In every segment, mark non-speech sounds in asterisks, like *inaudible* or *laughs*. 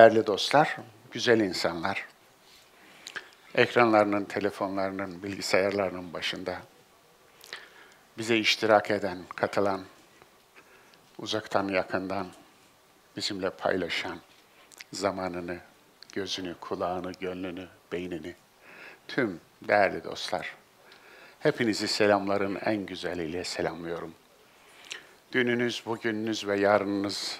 değerli dostlar, güzel insanlar, ekranlarının, telefonlarının, bilgisayarlarının başında bize iştirak eden, katılan, uzaktan yakından bizimle paylaşan, zamanını, gözünü, kulağını, gönlünü, beynini, tüm değerli dostlar, hepinizi selamların en güzeliyle selamlıyorum. Dününüz, bugününüz ve yarınınız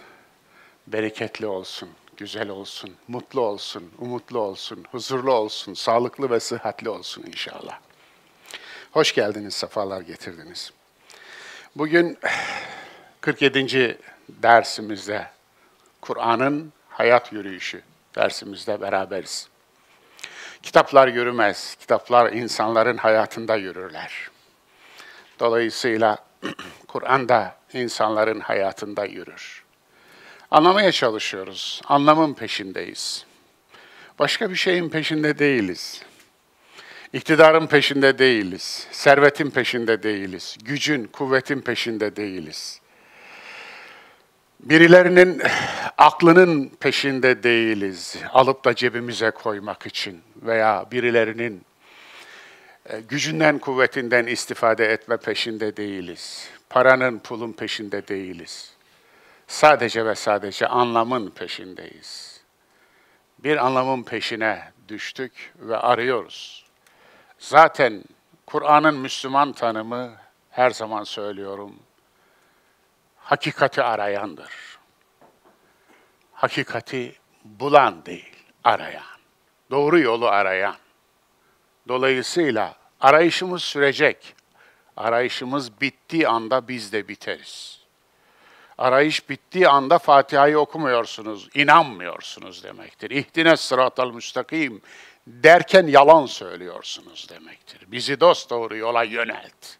bereketli olsun güzel olsun, mutlu olsun, umutlu olsun, huzurlu olsun, sağlıklı ve sıhhatli olsun inşallah. Hoş geldiniz, sefalar getirdiniz. Bugün 47. dersimizde Kur'an'ın hayat yürüyüşü dersimizde beraberiz. Kitaplar yürümez, kitaplar insanların hayatında yürürler. Dolayısıyla *clears throat* Kur'an da insanların hayatında yürür. Anlamaya çalışıyoruz. Anlamın peşindeyiz. Başka bir şeyin peşinde değiliz. İktidarın peşinde değiliz. Servetin peşinde değiliz. Gücün, kuvvetin peşinde değiliz. Birilerinin aklının peşinde değiliz. Alıp da cebimize koymak için veya birilerinin e, gücünden, kuvvetinden istifade etme peşinde değiliz. Paranın, pulun peşinde değiliz. Sadece ve sadece anlamın peşindeyiz. Bir anlamın peşine düştük ve arıyoruz. Zaten Kur'an'ın Müslüman tanımı her zaman söylüyorum. Hakikati arayandır. Hakikati bulan değil, arayan. Doğru yolu arayan. Dolayısıyla arayışımız sürecek. Arayışımız bittiği anda biz de biteriz arayış bittiği anda Fatiha'yı okumuyorsunuz, inanmıyorsunuz demektir. İhtine sıratal müstakim derken yalan söylüyorsunuz demektir. Bizi dost doğru yola yönelt.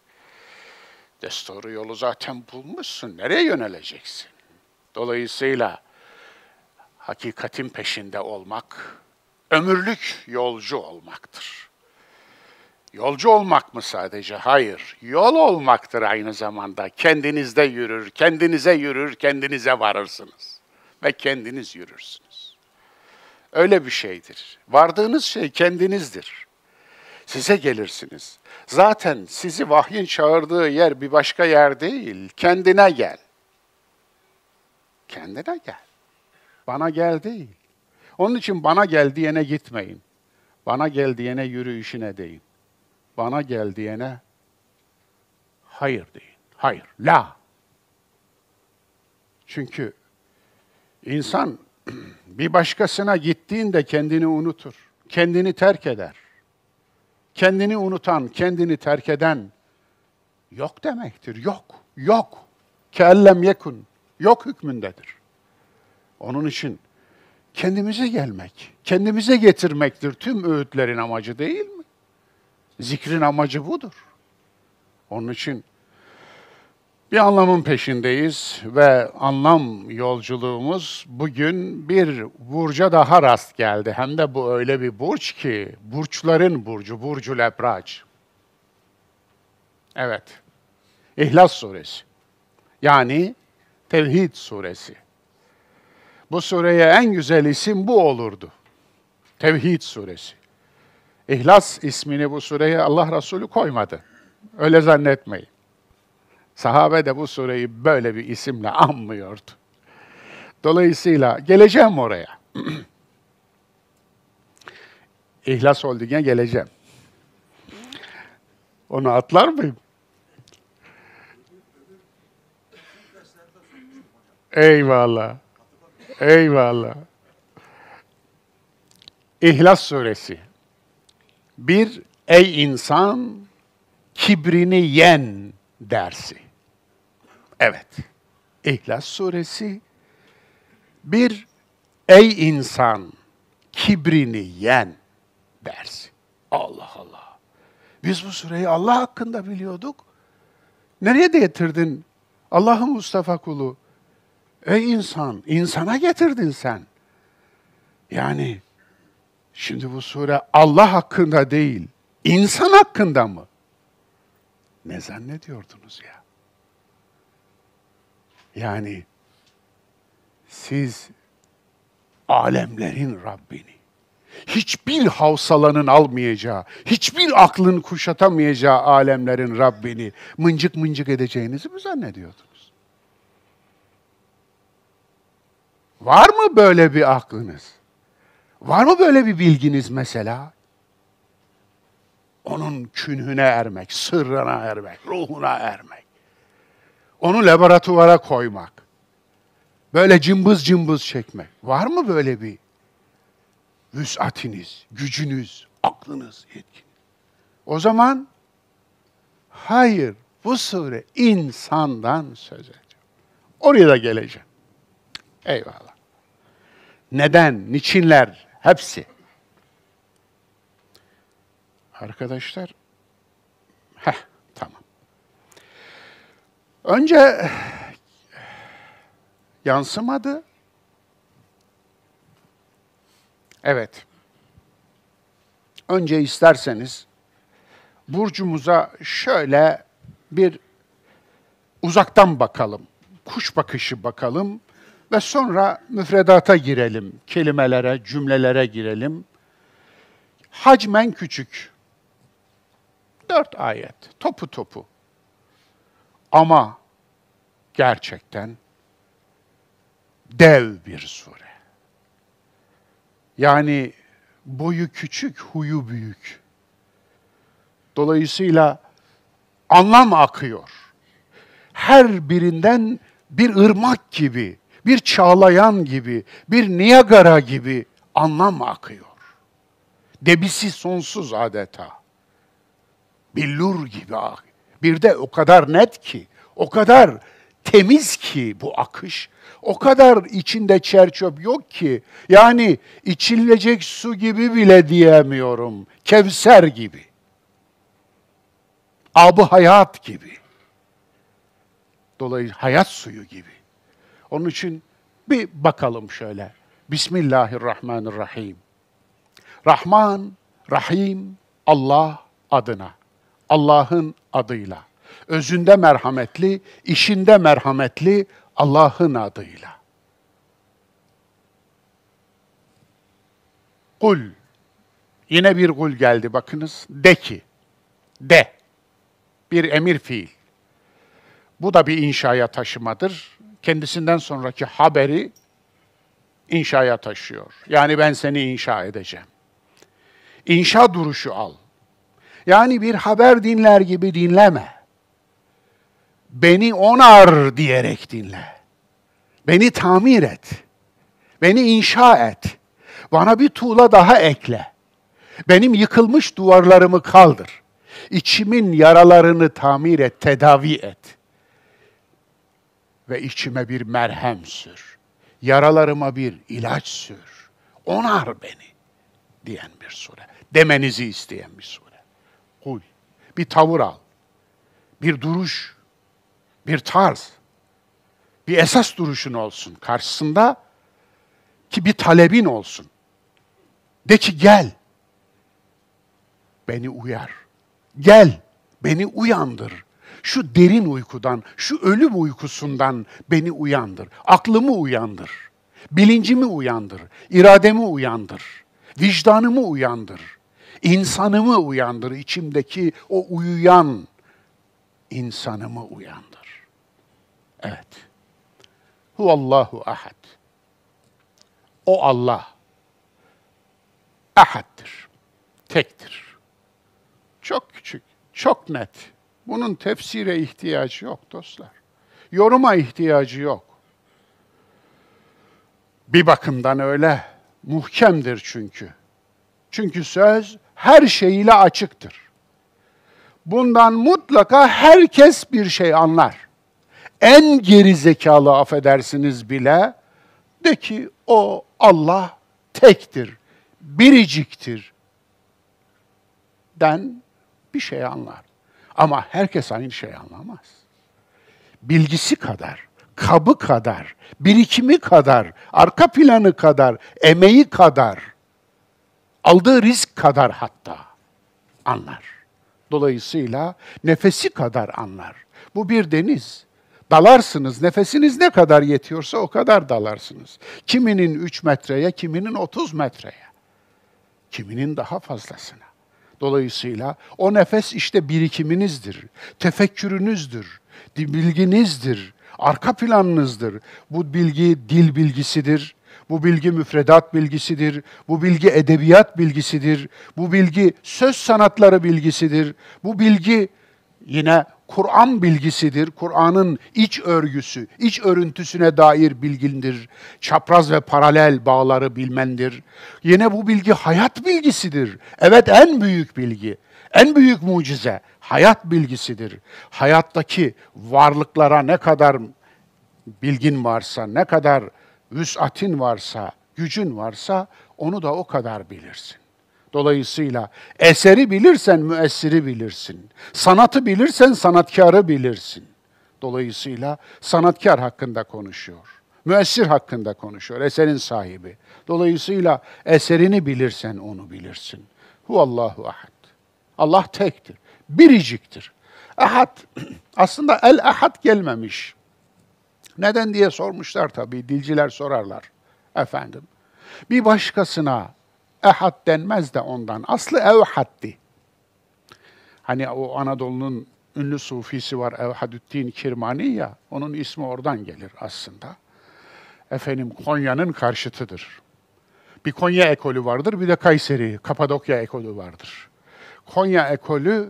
Dost yolu zaten bulmuşsun, nereye yöneleceksin? Dolayısıyla hakikatin peşinde olmak, ömürlük yolcu olmaktır. Yolcu olmak mı sadece? Hayır. Yol olmaktır aynı zamanda. Kendinizde yürür, kendinize yürür, kendinize varırsınız. Ve kendiniz yürürsünüz. Öyle bir şeydir. Vardığınız şey kendinizdir. Size gelirsiniz. Zaten sizi vahyin çağırdığı yer bir başka yer değil. Kendine gel. Kendine gel. Bana gel değil. Onun için bana gel diyene gitmeyin. Bana gel diyene yürüyüşüne deyin bana gel diyene hayır deyin. Hayır, la. Çünkü insan *clears throat* bir başkasına gittiğinde kendini unutur. Kendini terk eder. Kendini unutan, kendini terk eden yok demektir. Yok, yok. Kellem yekun. Yok hükmündedir. Onun için kendimize gelmek, kendimize getirmektir tüm öğütlerin amacı değil mi? Zikrin amacı budur. Onun için bir anlamın peşindeyiz ve anlam yolculuğumuz bugün bir burca daha rast geldi. Hem de bu öyle bir burç ki burçların burcu, burcu lepraç. Evet, İhlas suresi. Yani Tevhid suresi. Bu sureye en güzel isim bu olurdu. Tevhid suresi. İhlas ismini bu sureye Allah Resulü koymadı. Öyle zannetmeyin. Sahabe de bu sureyi böyle bir isimle anmıyordu. Dolayısıyla geleceğim oraya. *clears throat* İhlas Holding'e geleceğim. Onu atlar mıyım? Eyvallah. Eyvallah. İhlas Suresi. Bir, ey insan kibrini yen dersi. Evet, İhlas Suresi. Bir, ey insan kibrini yen dersi. Allah Allah. Biz bu sureyi Allah hakkında biliyorduk. Nereye de getirdin Allah'ın Mustafa kulu? Ey insan, insana getirdin sen. Yani Şimdi bu sure Allah hakkında değil, insan hakkında mı? Ne zannediyordunuz ya? Yani siz alemlerin Rabbini, hiçbir havsalanın almayacağı, hiçbir aklın kuşatamayacağı alemlerin Rabbini mıncık mıncık edeceğinizi mi zannediyordunuz? Var mı böyle bir aklınız? Var mı böyle bir bilginiz mesela? Onun künhüne ermek, sırrına ermek, ruhuna ermek. Onu laboratuvara koymak. Böyle cımbız cımbız çekmek. Var mı böyle bir vüsatiniz, gücünüz, aklınız, yetkin? O zaman hayır, bu sure insandan söz edeceğim, Oraya da geleceğim. Eyvallah. Neden, niçinler Hepsi. Arkadaşlar, heh, tamam. Önce yansımadı. Evet. Önce isterseniz burcumuza şöyle bir uzaktan bakalım. Kuş bakışı bakalım ve sonra müfredata girelim, kelimelere, cümlelere girelim. Hacmen küçük. Dört ayet, topu topu. Ama gerçekten dev bir sure. Yani boyu küçük, huyu büyük. Dolayısıyla anlam akıyor. Her birinden bir ırmak gibi bir çağlayan gibi, bir Niagara gibi anlam akıyor. Debisi sonsuz adeta. Billur gibi akıyor. Bir de o kadar net ki, o kadar temiz ki bu akış, o kadar içinde çerçöp yok ki, yani içilecek su gibi bile diyemiyorum, kevser gibi, Abu hayat gibi, dolayısıyla hayat suyu gibi. Onun için bir bakalım şöyle. Bismillahirrahmanirrahim. Rahman, Rahim, Allah adına. Allah'ın adıyla. Özünde merhametli, işinde merhametli Allah'ın adıyla. Kul. Yine bir kul geldi bakınız. De ki. De. Bir emir fiil. Bu da bir inşaya taşımadır kendisinden sonraki haberi inşaya taşıyor. Yani ben seni inşa edeceğim. İnşa duruşu al. Yani bir haber dinler gibi dinleme. Beni onar diyerek dinle. Beni tamir et. Beni inşa et. Bana bir tuğla daha ekle. Benim yıkılmış duvarlarımı kaldır. İçimin yaralarını tamir et, tedavi et.'' ve içime bir merhem sür. Yaralarıma bir ilaç sür. Onar beni diyen bir sure. Demenizi isteyen bir sure. Kul. Bir tavır al. Bir duruş. Bir tarz. Bir esas duruşun olsun karşısında ki bir talebin olsun. De ki gel. Beni uyar. Gel. Beni uyandır şu derin uykudan, şu ölüm uykusundan beni uyandır. Aklımı uyandır. Bilincimi uyandır. irademi uyandır. Vicdanımı uyandır. insanımı uyandır. içimdeki o uyuyan insanımı uyandır. Evet. Huvallahu ahad. O Allah ahaddir. Tektir. Çok küçük, çok net. Bunun tefsire ihtiyacı yok dostlar. Yoruma ihtiyacı yok. Bir bakımdan öyle. Muhkemdir çünkü. Çünkü söz her şeyiyle açıktır. Bundan mutlaka herkes bir şey anlar. En geri zekalı affedersiniz bile de ki o Allah tektir, biriciktir den bir şey anlar. Ama herkes aynı şeyi anlamaz. Bilgisi kadar, kabı kadar, birikimi kadar, arka planı kadar, emeği kadar, aldığı risk kadar hatta anlar. Dolayısıyla nefesi kadar anlar. Bu bir deniz. Dalarsınız, nefesiniz ne kadar yetiyorsa o kadar dalarsınız. Kiminin 3 metreye, kiminin 30 metreye, kiminin daha fazlasına. Dolayısıyla o nefes işte birikiminizdir, tefekkürünüzdür, bilginizdir, arka planınızdır. Bu bilgi dil bilgisidir, bu bilgi müfredat bilgisidir, bu bilgi edebiyat bilgisidir, bu bilgi söz sanatları bilgisidir, bu bilgi yine Kur'an bilgisidir. Kur'an'ın iç örgüsü, iç örüntüsüne dair bilgindir. Çapraz ve paralel bağları bilmendir. Yine bu bilgi hayat bilgisidir. Evet en büyük bilgi, en büyük mucize hayat bilgisidir. Hayattaki varlıklara ne kadar bilgin varsa, ne kadar vüsatin varsa, gücün varsa onu da o kadar bilirsin. Dolayısıyla eseri bilirsen müessiri bilirsin. Sanatı bilirsen sanatkarı bilirsin. Dolayısıyla sanatkar hakkında konuşuyor. Müessir hakkında konuşuyor, eserin sahibi. Dolayısıyla eserini bilirsen onu bilirsin. Huvallahu ahad. Allah tektir, biriciktir. Ahad, *clears throat* aslında el ahad gelmemiş. Neden diye sormuşlar tabii, dilciler sorarlar. Efendim, bir başkasına ehad denmez de ondan. Aslı evhaddi. Hani o Anadolu'nun ünlü sufisi var Evhadüddin Kirmani ya, onun ismi oradan gelir aslında. Efendim Konya'nın karşıtıdır. Bir Konya ekolü vardır, bir de Kayseri, Kapadokya ekolü vardır. Konya ekolü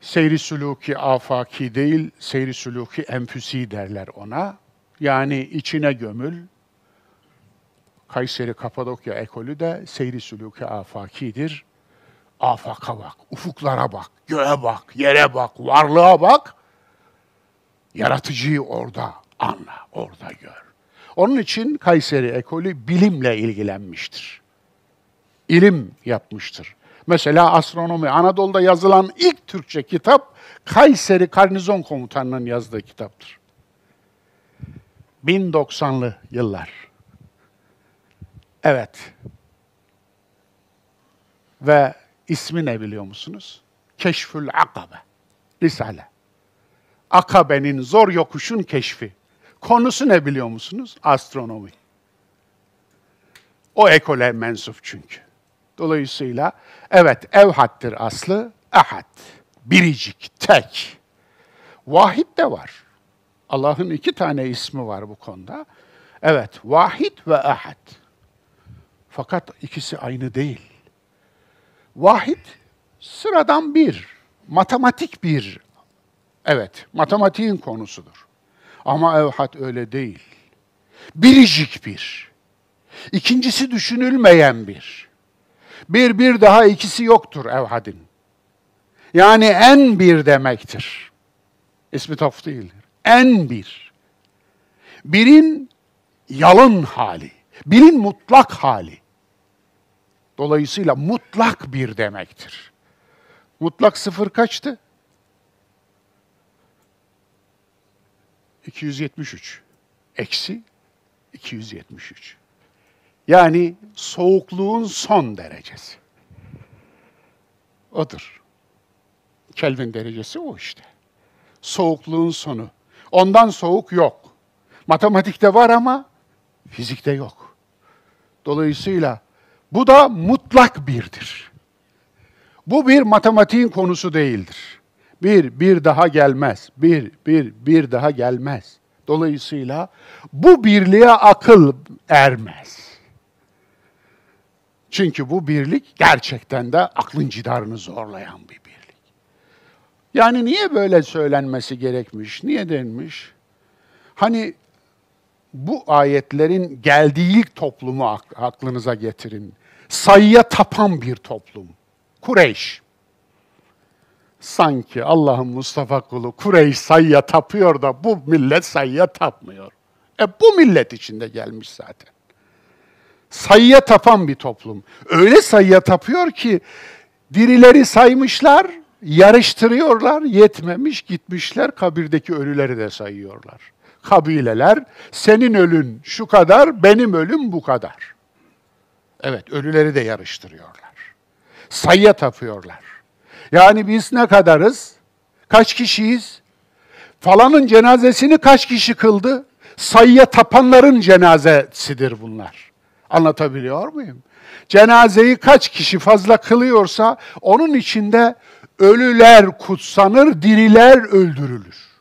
seyri suluki afaki değil, seyri suluki enfüsi derler ona. Yani içine gömül, Kayseri Kapadokya ekolü de seyri sülûki afakidir. Afaka bak, ufuklara bak, göğe bak, yere bak, varlığa bak. Yaratıcıyı orada anla, orada gör. Onun için Kayseri ekolü bilimle ilgilenmiştir. İlim yapmıştır. Mesela astronomi, Anadolu'da yazılan ilk Türkçe kitap Kayseri Karnizon Komutanı'nın yazdığı kitaptır. 1090'lı yıllar. Evet. Ve ismi ne biliyor musunuz? Keşfül Akabe. Risale. Akabe'nin zor yokuşun keşfi. Konusu ne biliyor musunuz? Astronomi. O ekole mensup çünkü. Dolayısıyla evet evhattir aslı, ahad, biricik, tek. Vahid de var. Allah'ın iki tane ismi var bu konuda. Evet, vahid ve ahad. Fakat ikisi aynı değil. Vahid sıradan bir, matematik bir. Evet, matematiğin konusudur. Ama evhat öyle değil. Biricik bir. İkincisi düşünülmeyen bir. Bir bir daha ikisi yoktur evhadin. Yani en bir demektir. İsmi taf değildir. En bir. Birin yalın hali, birin mutlak hali. Dolayısıyla mutlak bir demektir. Mutlak sıfır kaçtı? 273. Eksi 273. Yani soğukluğun son derecesi. Odur. Kelvin derecesi o işte. Soğukluğun sonu. Ondan soğuk yok. Matematikte var ama fizikte yok. Dolayısıyla bu da mutlak birdir. Bu bir matematiğin konusu değildir. Bir, bir daha gelmez. Bir, bir, bir daha gelmez. Dolayısıyla bu birliğe akıl ermez. Çünkü bu birlik gerçekten de aklın cidarını zorlayan bir birlik. Yani niye böyle söylenmesi gerekmiş, niye denmiş? Hani bu ayetlerin geldiği ilk toplumu aklınıza getirin. Sayıya tapan bir toplum. Kureyş. Sanki Allah'ın Mustafa kulu Kureyş sayıya tapıyor da bu millet sayıya tapmıyor. E bu millet içinde gelmiş zaten. Sayıya tapan bir toplum. Öyle sayıya tapıyor ki dirileri saymışlar, yarıştırıyorlar, yetmemiş gitmişler kabirdeki ölüleri de sayıyorlar kabileler, senin ölün şu kadar, benim ölüm bu kadar. Evet, ölüleri de yarıştırıyorlar. Sayıya tapıyorlar. Yani biz ne kadarız? Kaç kişiyiz? Falanın cenazesini kaç kişi kıldı? Sayıya tapanların cenazesidir bunlar. Anlatabiliyor muyum? Cenazeyi kaç kişi fazla kılıyorsa onun içinde ölüler kutsanır, diriler öldürülür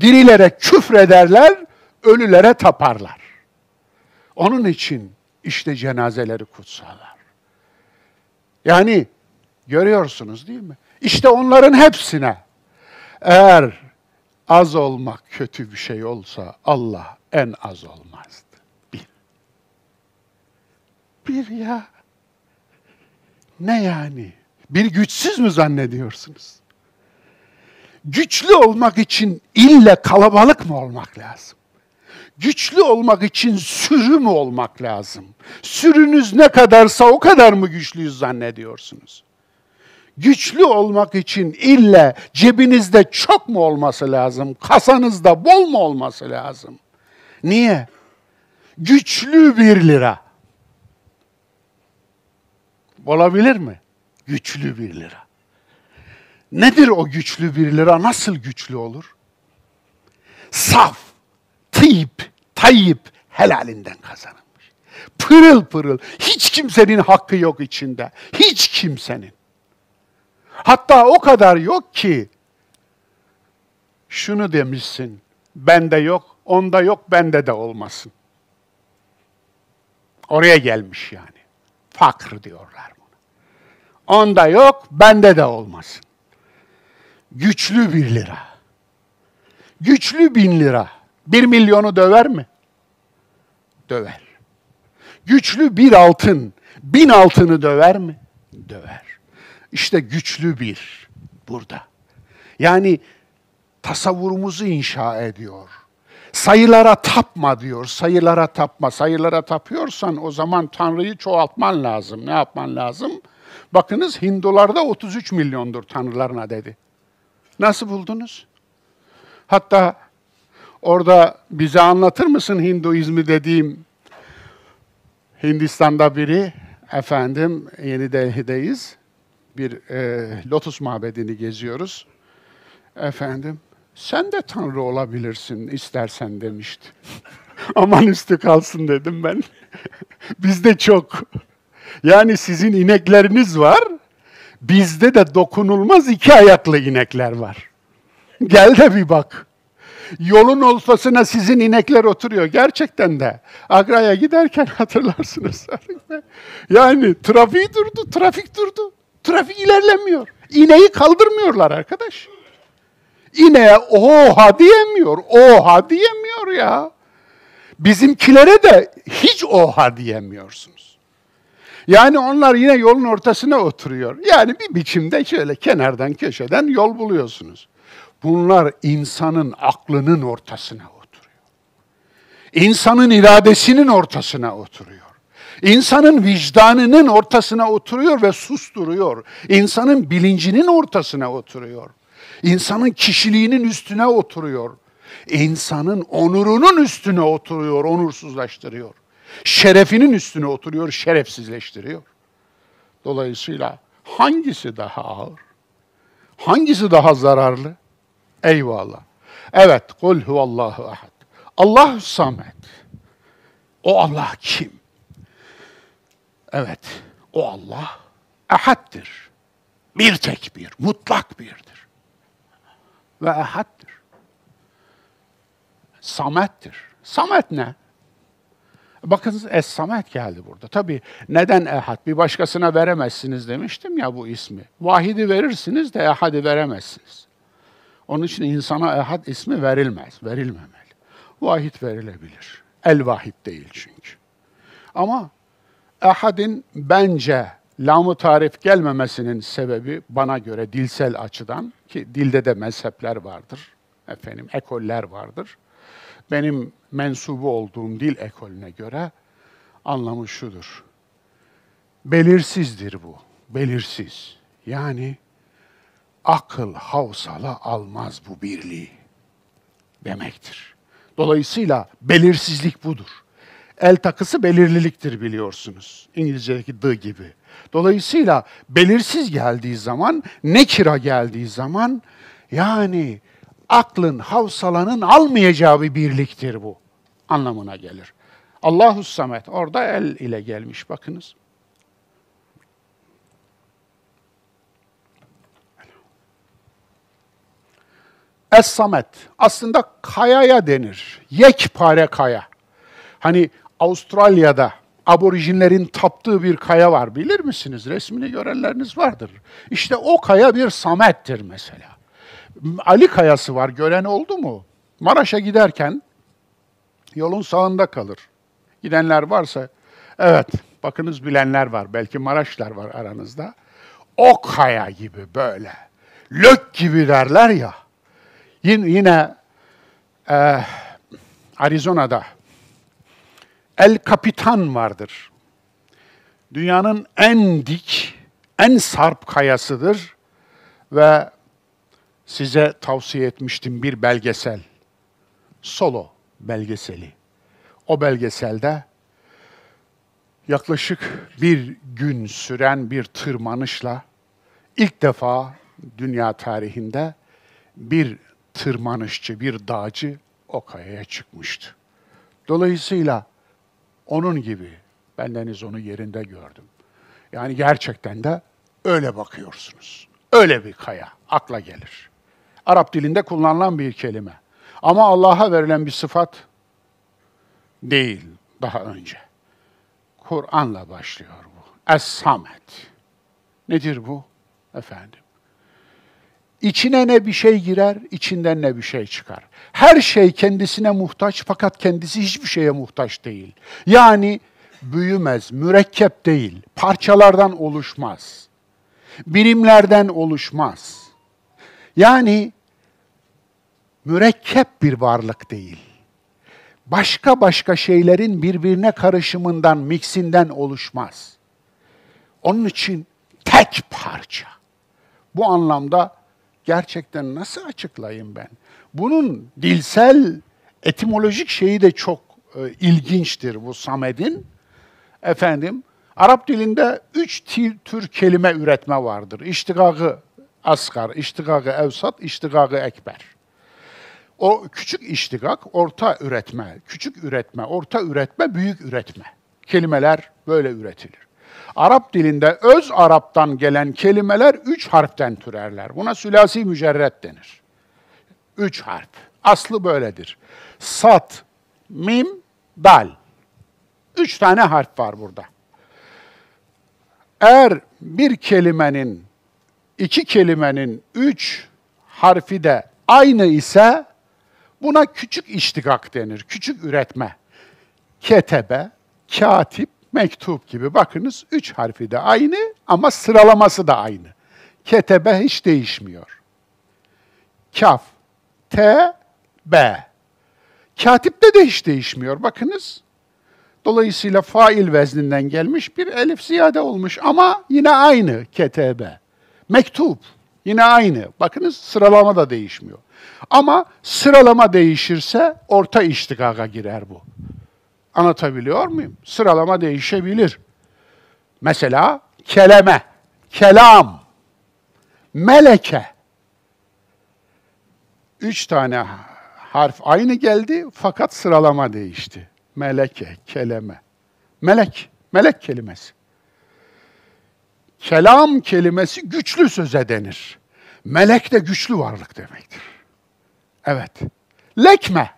dirilere küfrederler, ölülere taparlar. Onun için işte cenazeleri kutsalar. Yani görüyorsunuz değil mi? İşte onların hepsine eğer az olmak kötü bir şey olsa Allah en az olmazdı. Bir. Bir ya. Ne yani? Bir güçsüz mü zannediyorsunuz? Güçlü olmak için ille kalabalık mı olmak lazım? Güçlü olmak için sürü mü olmak lazım? Sürünüz ne kadarsa o kadar mı güçlüyüz zannediyorsunuz? Güçlü olmak için ille cebinizde çok mu olması lazım? Kasanızda bol mu olması lazım? Niye? Güçlü bir lira. Olabilir mi? Güçlü bir lira. Nedir o güçlü bir lira? Nasıl güçlü olur? Saf, tıyip, tayyip helalinden kazanılmış. Pırıl pırıl. Hiç kimsenin hakkı yok içinde. Hiç kimsenin. Hatta o kadar yok ki şunu demişsin. Bende yok, onda yok, bende de olmasın. Oraya gelmiş yani. Fakr diyorlar bunu. Onda yok, bende de olmasın. Güçlü bir lira. Güçlü bin lira. Bir milyonu döver mi? Döver. Güçlü bir altın, bin altını döver mi? Döver. İşte güçlü bir burada. Yani tasavvurumuzu inşa ediyor. Sayılara tapma diyor, sayılara tapma. Sayılara tapıyorsan o zaman Tanrı'yı çoğaltman lazım. Ne yapman lazım? Bakınız Hindularda 33 milyondur Tanrılarına dedi. Nasıl buldunuz? Hatta orada bize anlatır mısın Hinduizmi dediğim Hindistan'da biri efendim Yeni Delhi'deyiz. Bir e, Lotus mabedini geziyoruz. Efendim sen de tanrı olabilirsin istersen demişti. *laughs* Aman üstü kalsın dedim ben. *laughs* Bizde çok. Yani sizin inekleriniz var. Bizde de dokunulmaz iki ayaklı inekler var. *laughs* Gel de bir bak. Yolun oltasına sizin inekler oturuyor. Gerçekten de. Agra'ya giderken *laughs* hatırlarsınız. *laughs* yani trafiği durdu, trafik durdu. Trafik ilerlemiyor. İneği kaldırmıyorlar arkadaş. İneğe oha diyemiyor, oha diyemiyor ya. Bizimkilere de hiç oha diyemiyorsunuz. Yani onlar yine yolun ortasına oturuyor. Yani bir biçimde şöyle kenardan köşeden yol buluyorsunuz. Bunlar insanın aklının ortasına oturuyor. İnsanın iradesinin ortasına oturuyor. İnsanın vicdanının ortasına oturuyor ve susturuyor. İnsanın bilincinin ortasına oturuyor. İnsanın kişiliğinin üstüne oturuyor. İnsanın onurunun üstüne oturuyor, onursuzlaştırıyor. Şerefinin üstüne oturuyor, şerefsizleştiriyor. Dolayısıyla hangisi daha ağır? Hangisi daha zararlı? Eyvallah. Evet, kul huvallahu ahad. Allah samet. O Allah kim? Evet, o Allah ahaddir. Bir tek bir, mutlak birdir. Ve ahaddir. Samettir. Samet ne? Bakınız Es-Samet geldi burada. Tabii neden Ehad? Bir başkasına veremezsiniz demiştim ya bu ismi. Vahidi verirsiniz de Ehad'i veremezsiniz. Onun için insana Ehad ismi verilmez, verilmemeli. Vahid verilebilir. El-Vahid değil çünkü. Ama Ehad'in bence lamu tarif gelmemesinin sebebi bana göre dilsel açıdan ki dilde de mezhepler vardır, efendim ekoller vardır benim mensubu olduğum dil ekolüne göre anlamı şudur. Belirsizdir bu, belirsiz. Yani akıl havsala almaz bu birliği demektir. Dolayısıyla belirsizlik budur. El takısı belirliliktir biliyorsunuz. İngilizce'deki the gibi. Dolayısıyla belirsiz geldiği zaman, ne kira geldiği zaman yani aklın, havsalanın almayacağı bir birliktir bu anlamına gelir. Allahu Samet orada el ile gelmiş bakınız. Es Samet aslında kayaya denir. Yekpare kaya. Hani Avustralya'da aborijinlerin taptığı bir kaya var. Bilir misiniz? Resmini görenleriniz vardır. İşte o kaya bir samettir mesela. Ali Kayası var. Gören oldu mu? Maraş'a giderken yolun sağında kalır. Gidenler varsa, evet bakınız bilenler var. Belki Maraşlar var aranızda. Ok kaya gibi böyle. Lök gibi derler ya. Yine, e, Arizona'da El Capitan vardır. Dünyanın en dik, en sarp kayasıdır ve size tavsiye etmiştim bir belgesel. Solo belgeseli. O belgeselde yaklaşık bir gün süren bir tırmanışla ilk defa dünya tarihinde bir tırmanışçı, bir dağcı o kayaya çıkmıştı. Dolayısıyla onun gibi bendeniz onu yerinde gördüm. Yani gerçekten de öyle bakıyorsunuz. Öyle bir kaya akla gelir. Arap dilinde kullanılan bir kelime. Ama Allah'a verilen bir sıfat değil daha önce. Kur'an'la başlıyor bu. Es-Samet. Nedir bu? Efendim. İçine ne bir şey girer, içinden ne bir şey çıkar. Her şey kendisine muhtaç fakat kendisi hiçbir şeye muhtaç değil. Yani büyümez, mürekkep değil, parçalardan oluşmaz, birimlerden oluşmaz. Yani mürekkep bir varlık değil. Başka başka şeylerin birbirine karışımından, miksinden oluşmaz. Onun için tek parça. Bu anlamda gerçekten nasıl açıklayayım ben? Bunun dilsel, etimolojik şeyi de çok e, ilginçtir bu Samed'in. Efendim, Arap dilinde üç til, tür kelime üretme vardır. İştigagı asgar, iştigagı evsat, iştigagı ekber. O küçük iştigak, orta üretme, küçük üretme, orta üretme, büyük üretme. Kelimeler böyle üretilir. Arap dilinde öz Arap'tan gelen kelimeler üç harften türerler. Buna sülasi mücerret denir. Üç harf. Aslı böyledir. Sat, mim, dal. Üç tane harf var burada. Eğer bir kelimenin, iki kelimenin üç harfi de aynı ise Buna küçük iştigak denir, küçük üretme. Ketebe, katip, mektup gibi bakınız üç harfi de aynı ama sıralaması da aynı. Ketebe hiç değişmiyor. Kaf, T, B. Katipte de hiç değişmiyor bakınız. Dolayısıyla fail vezninden gelmiş bir elif ziyade olmuş ama yine aynı ketebe. Mektup yine aynı. Bakınız sıralama da değişmiyor. Ama sıralama değişirse orta iştikaka girer bu. Anlatabiliyor muyum? Sıralama değişebilir. Mesela keleme, kelam, meleke. Üç tane harf aynı geldi fakat sıralama değişti. Meleke, keleme. Melek, melek kelimesi. Kelam kelimesi güçlü söze denir. Melek de güçlü varlık demektir. Evet. Lekme.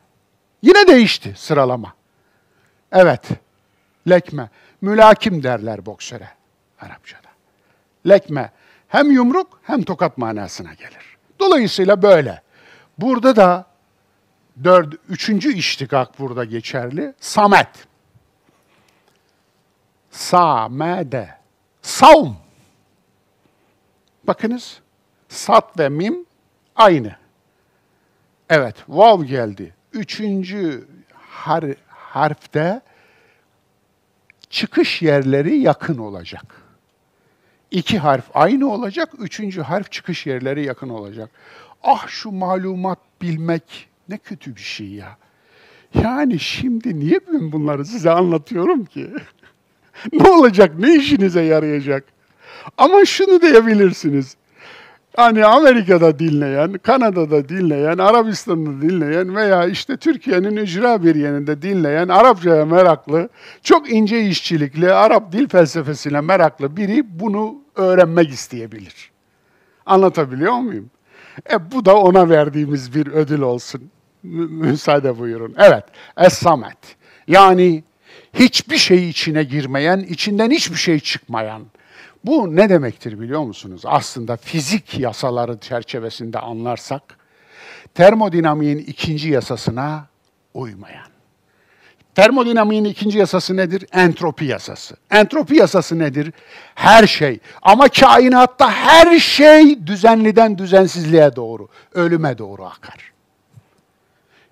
Yine değişti sıralama. Evet. Lekme. Mülakim derler boksöre Arapçada. Lekme hem yumruk hem tokat manasına gelir. Dolayısıyla böyle. Burada da dört, üçüncü iştikak burada geçerli. Samet. Samede. Savm. Bakınız. Sat ve mim aynı. Evet, vav geldi. Üçüncü har harfte çıkış yerleri yakın olacak. İki harf aynı olacak, üçüncü harf çıkış yerleri yakın olacak. Ah şu malumat bilmek ne kötü bir şey ya. Yani şimdi niye ben bunları size anlatıyorum ki? *laughs* ne olacak, ne işinize yarayacak? Ama şunu diyebilirsiniz. Hani Amerika'da dinleyen, Kanada'da dinleyen, Arabistan'da dinleyen veya işte Türkiye'nin ücra bir yerinde dinleyen, Arapçaya meraklı, çok ince işçilikli, Arap dil felsefesine meraklı biri bunu öğrenmek isteyebilir. Anlatabiliyor muyum? E bu da ona verdiğimiz bir ödül olsun. müsaade buyurun. Evet, Esamet. Yani hiçbir şey içine girmeyen, içinden hiçbir şey çıkmayan, bu ne demektir biliyor musunuz? Aslında fizik yasaları çerçevesinde anlarsak, termodinamiğin ikinci yasasına uymayan. Termodinamiğin ikinci yasası nedir? Entropi yasası. Entropi yasası nedir? Her şey ama kainatta her şey düzenliden düzensizliğe doğru, ölüme doğru akar.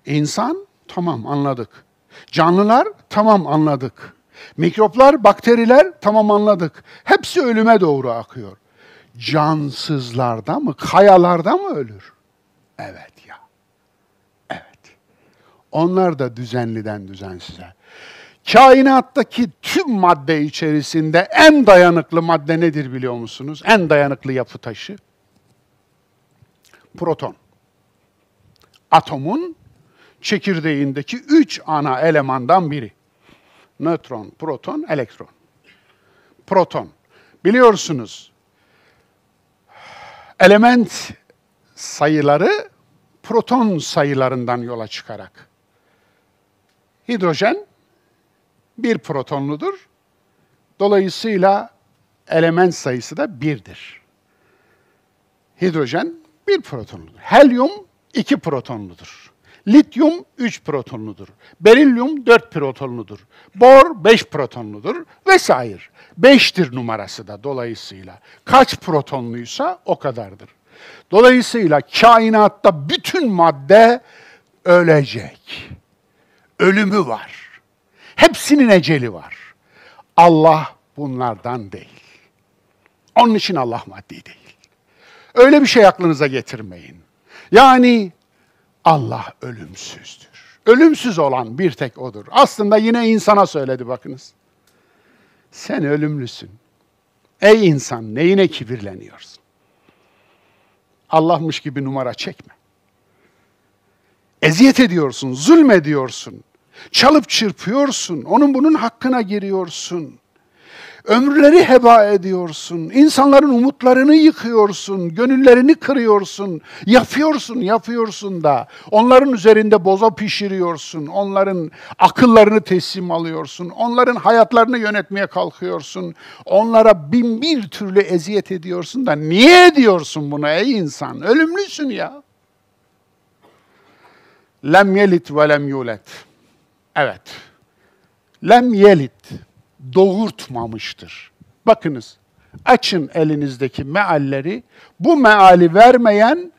İnsan tamam anladık. Canlılar tamam anladık. Mikroplar, bakteriler tamam anladık. Hepsi ölüme doğru akıyor. Cansızlarda mı, kayalarda mı ölür? Evet ya. Evet. Onlar da düzenliden düzensize. Kainattaki tüm madde içerisinde en dayanıklı madde nedir biliyor musunuz? En dayanıklı yapı taşı? Proton. Atomun çekirdeğindeki üç ana elemandan biri nötron, proton, elektron. Proton. Biliyorsunuz element sayıları proton sayılarından yola çıkarak. Hidrojen bir protonludur. Dolayısıyla element sayısı da birdir. Hidrojen bir protonludur. Helyum iki protonludur. Lityum 3 protonludur. Berilyum 4 protonludur. Bor 5 protonludur vesaire. 5'tir numarası da dolayısıyla. Kaç protonluysa o kadardır. Dolayısıyla kainatta bütün madde ölecek. Ölümü var. Hepsinin eceli var. Allah bunlardan değil. Onun için Allah maddi değil. Öyle bir şey aklınıza getirmeyin. Yani Allah ölümsüzdür. Ölümsüz olan bir tek odur. Aslında yine insana söyledi bakınız. Sen ölümlüsün. Ey insan neyine kibirleniyorsun? Allah'mış gibi numara çekme. Eziyet ediyorsun, zulmediyorsun. Çalıp çırpıyorsun, onun bunun hakkına giriyorsun. Ömürleri heba ediyorsun. insanların umutlarını yıkıyorsun. Gönüllerini kırıyorsun. Yapıyorsun, yapıyorsun da. Onların üzerinde boza pişiriyorsun. Onların akıllarını teslim alıyorsun. Onların hayatlarını yönetmeye kalkıyorsun. Onlara bin bir türlü eziyet ediyorsun da niye ediyorsun buna ey insan? Ölümlüsün ya. Lem yelit ve lem yulet. Evet. Lem yelit doğurtmamıştır. Bakınız, açın elinizdeki mealleri. Bu meali vermeyen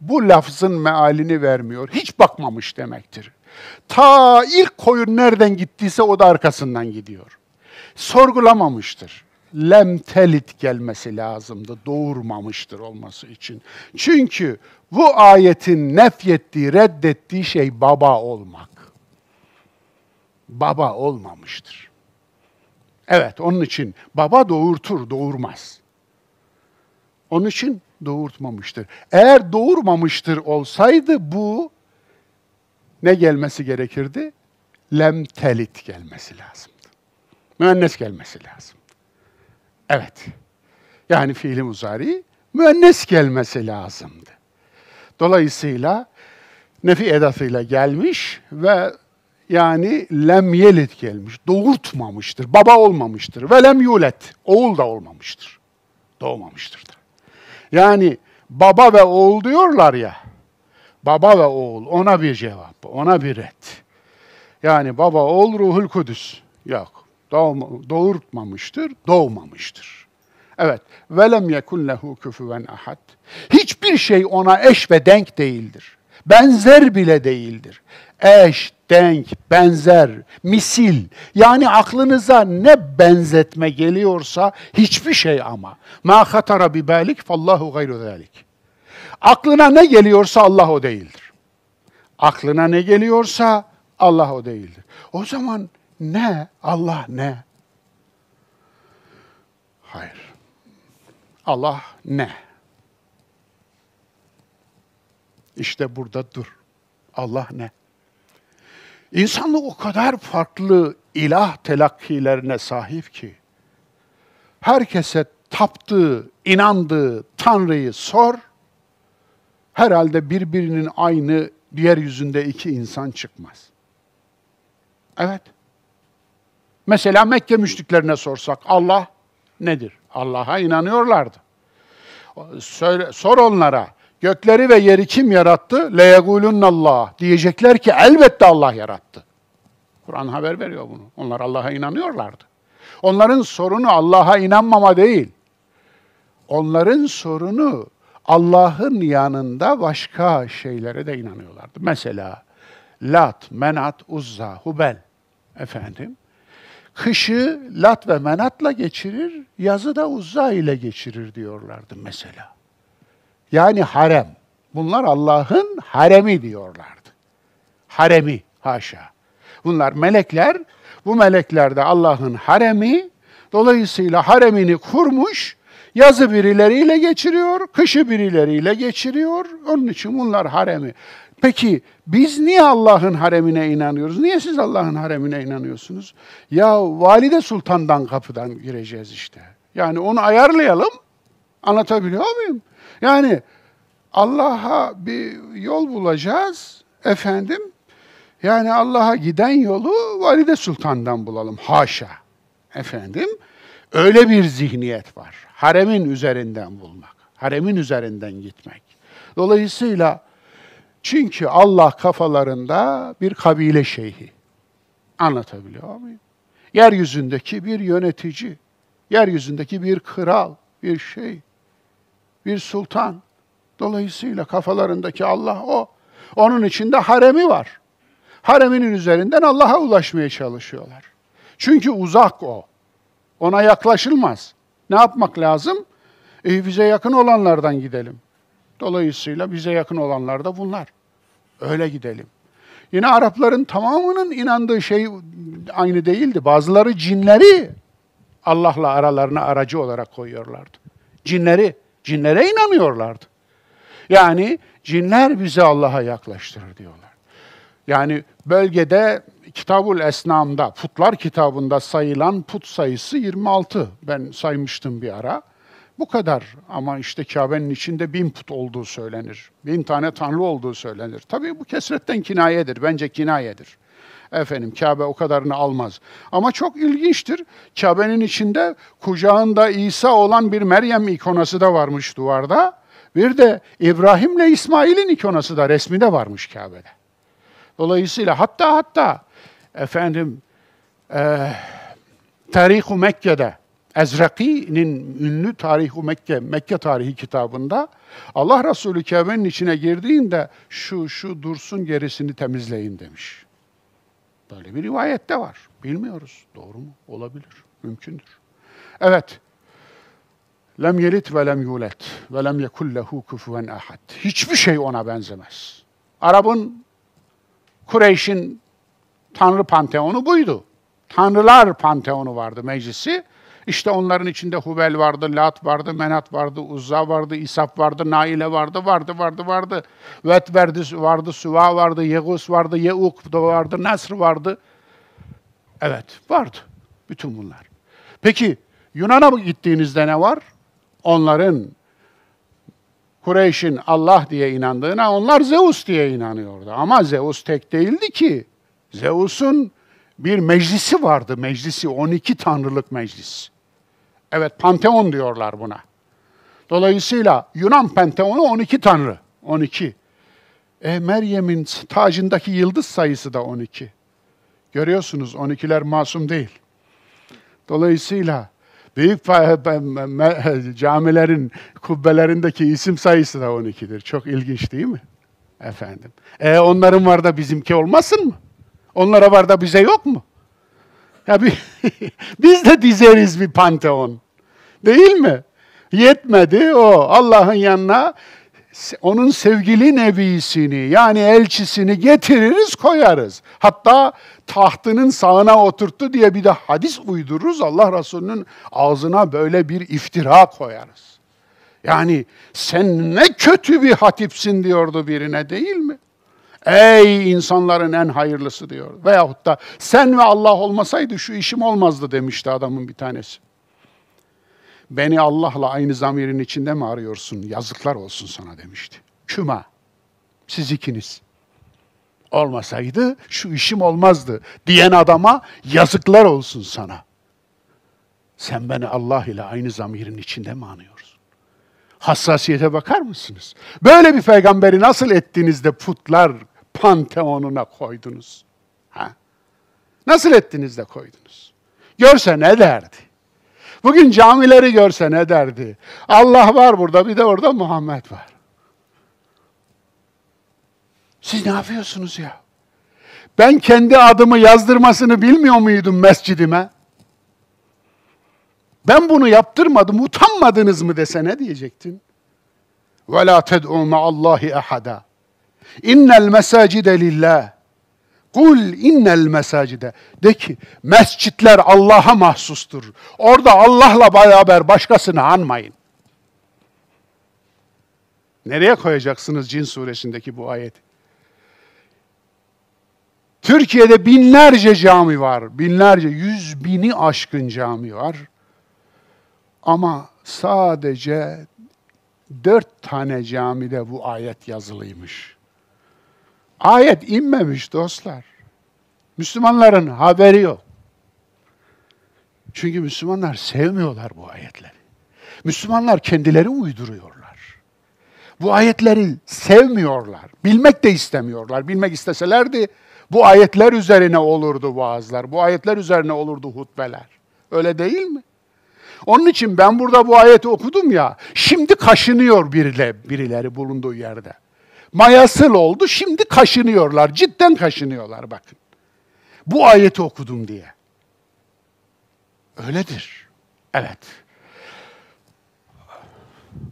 bu lafzın mealini vermiyor. Hiç bakmamış demektir. Ta ilk koyun nereden gittiyse o da arkasından gidiyor. Sorgulamamıştır. Lem telit gelmesi lazımdı. Doğurmamıştır olması için. Çünkü bu ayetin nefyettiği, reddettiği şey baba olmak. Baba olmamıştır. Evet, onun için baba doğurtur, doğurmaz. Onun için doğurtmamıştır. Eğer doğurmamıştır olsaydı bu ne gelmesi gerekirdi? Lemtelit gelmesi lazımdı. Müennes gelmesi lazım. Evet. Yani fiili muzari müennes gelmesi lazımdı. Dolayısıyla nefi edatıyla gelmiş ve yani lem yelit gelmiş. Doğurtmamıştır, baba olmamıştır. Ve lem yulet, oğul da olmamıştır. Doğmamıştır da. Yani baba ve oğul diyorlar ya. Baba ve oğul, ona bir cevap, ona bir ret. Yani baba, oğul, ruhul kudüs. Yok, doğma, doğurtmamıştır, doğmamıştır. Evet, velem yekun lehu küfüven ahad. Hiçbir şey ona eş ve denk değildir. Benzer bile değildir eş, denk, benzer, misil. Yani aklınıza ne benzetme geliyorsa hiçbir şey ama. Ma hatara bi balik fallahu gayru zalik. Aklına ne geliyorsa Allah o değildir. Aklına ne geliyorsa Allah o değildir. O zaman ne? Allah ne? Hayır. Allah ne? İşte burada dur. Allah ne? İnsanlık o kadar farklı ilah telakkilerine sahip ki, herkese taptığı, inandığı Tanrı'yı sor, herhalde birbirinin aynı diğer yüzünde iki insan çıkmaz. Evet. Mesela Mekke müşriklerine sorsak Allah nedir? Allah'a inanıyorlardı. Söyle, sor onlara Gökleri ve yeri kim yarattı? لَيَقُولُنَّ Diyecekler ki elbette Allah yarattı. Kur'an haber veriyor bunu. Onlar Allah'a inanıyorlardı. Onların sorunu Allah'a inanmama değil. Onların sorunu Allah'ın yanında başka şeylere de inanıyorlardı. Mesela Lat, Menat, Uzza, Hubel efendim. Kışı Lat ve Menat'la geçirir, yazı da Uzza ile geçirir diyorlardı mesela. Yani harem. Bunlar Allah'ın haremi diyorlardı. Haremi haşa. Bunlar melekler. Bu melekler de Allah'ın haremi. Dolayısıyla haremini kurmuş, yazı birileriyle geçiriyor, kışı birileriyle geçiriyor. Onun için bunlar haremi. Peki biz niye Allah'ın haremine inanıyoruz? Niye siz Allah'ın haremine inanıyorsunuz? Ya valide sultandan kapıdan gireceğiz işte. Yani onu ayarlayalım. Anlatabiliyor muyum? Yani Allah'a bir yol bulacağız efendim. Yani Allah'a giden yolu Valide Sultan'dan bulalım. Haşa efendim. Öyle bir zihniyet var. Haremin üzerinden bulmak, haremin üzerinden gitmek. Dolayısıyla çünkü Allah kafalarında bir kabile şeyhi. Anlatabiliyor muyum? Yeryüzündeki bir yönetici, yeryüzündeki bir kral, bir şey bir sultan. Dolayısıyla kafalarındaki Allah o. Onun içinde haremi var. Hareminin üzerinden Allah'a ulaşmaya çalışıyorlar. Çünkü uzak o. Ona yaklaşılmaz. Ne yapmak lazım? E, bize yakın olanlardan gidelim. Dolayısıyla bize yakın olanlar da bunlar. Öyle gidelim. Yine Arapların tamamının inandığı şey aynı değildi. Bazıları cinleri Allah'la aralarına aracı olarak koyuyorlardı. Cinleri. Cinlere inanıyorlardı. Yani cinler bizi Allah'a yaklaştırır diyorlar. Yani bölgede Kitabul Esnam'da, Putlar kitabında sayılan put sayısı 26. Ben saymıştım bir ara. Bu kadar ama işte Kabe'nin içinde bin put olduğu söylenir. Bin tane tanrı olduğu söylenir. Tabii bu kesretten kinayedir. Bence kinayedir. Efendim Kabe o kadarını almaz. Ama çok ilginçtir. Kabe'nin içinde kucağında İsa olan bir Meryem ikonası da varmış duvarda. Bir de İbrahim İbrahim'le İsmail'in ikonası da resmi de varmış Kabe'de. Dolayısıyla hatta hatta efendim e, Tarih-u Mekke'de Ezraki'nin ünlü Tarih-u Mekke, Mekke tarihi kitabında Allah Resulü Kabe'nin içine girdiğinde şu şu dursun gerisini temizleyin demiş. Böyle bir rivayet de var. Bilmiyoruz. Doğru mu? Olabilir. Mümkündür. Evet. Lem yelit ve lem yulet ve lem yekul lehu kufuven ahad. Hiçbir şey ona benzemez. Arap'ın, Kureyş'in tanrı panteonu buydu. Tanrılar panteonu vardı meclisi. İşte onların içinde hubel vardı, Lat vardı, Menat vardı, Uzza vardı, İsaf vardı, Naile vardı, vardı, vardı, vardı. Vet verdi, vardı, Suva vardı, Yegus vardı, Yeuk da vardı, Nasr vardı. Evet, vardı bütün bunlar. Peki Yunan'a mı gittiğinizde ne var? Onların Kureyş'in Allah diye inandığına onlar Zeus diye inanıyordu. Ama Zeus tek değildi ki. Zeus'un bir meclisi vardı, meclisi 12 tanrılık meclis. Evet, panteon diyorlar buna. Dolayısıyla Yunan panteonu 12 tanrı. 12. E, Meryem'in tacındaki yıldız sayısı da 12. Görüyorsunuz 12'ler masum değil. Dolayısıyla büyük e, e, camilerin kubbelerindeki isim sayısı da 12'dir. Çok ilginç değil mi? Efendim. E onların var da bizimki olmasın mı? Onlara var da bize yok mu? Ya bir, *laughs* biz de dizeriz bir panteon. Değil mi? Yetmedi o Allah'ın yanına onun sevgili nebisini yani elçisini getiririz koyarız. Hatta tahtının sağına oturttu diye bir de hadis uydururuz. Allah Resulü'nün ağzına böyle bir iftira koyarız. Yani sen ne kötü bir hatipsin diyordu birine değil mi? Ey insanların en hayırlısı diyor. Veyahut da sen ve Allah olmasaydı şu işim olmazdı demişti adamın bir tanesi. Beni Allah'la aynı zamirin içinde mi arıyorsun? Yazıklar olsun sana demişti. Küma, siz ikiniz. Olmasaydı şu işim olmazdı diyen adama yazıklar olsun sana. Sen beni Allah ile aynı zamirin içinde mi anıyorsun? hassasiyete bakar mısınız? Böyle bir peygamberi nasıl ettiğinizde putlar panteonuna koydunuz? Ha? Nasıl ettiniz de koydunuz? Görse ne derdi? Bugün camileri görse ne derdi? Allah var burada bir de orada Muhammed var. Siz ne yapıyorsunuz ya? Ben kendi adımı yazdırmasını bilmiyor muydum mescidime? Ben bunu yaptırmadım, utanmadınız mı dese ne diyecektin? وَلَا تَدْعُوا مَا اللّٰهِ اَحَدًا İnnel mesacide lillah. Kul innel mesacide. De ki mescitler Allah'a mahsustur. Orada Allah'la beraber başkasını anmayın. Nereye koyacaksınız Cin suresindeki bu ayeti? Türkiye'de binlerce cami var. Binlerce, yüz bini aşkın cami var. Ama sadece dört tane camide bu ayet yazılıymış. Ayet inmemiş dostlar. Müslümanların haberi yok. Çünkü Müslümanlar sevmiyorlar bu ayetleri. Müslümanlar kendileri uyduruyorlar. Bu ayetleri sevmiyorlar. Bilmek de istemiyorlar. Bilmek isteselerdi bu ayetler üzerine olurdu vaazlar. Bu ayetler üzerine olurdu hutbeler. Öyle değil mi? Onun için ben burada bu ayeti okudum ya, şimdi kaşınıyor birileri, birileri bulunduğu yerde mayasıl oldu. Şimdi kaşınıyorlar. Cidden kaşınıyorlar bakın. Bu ayeti okudum diye. Öyledir. Evet.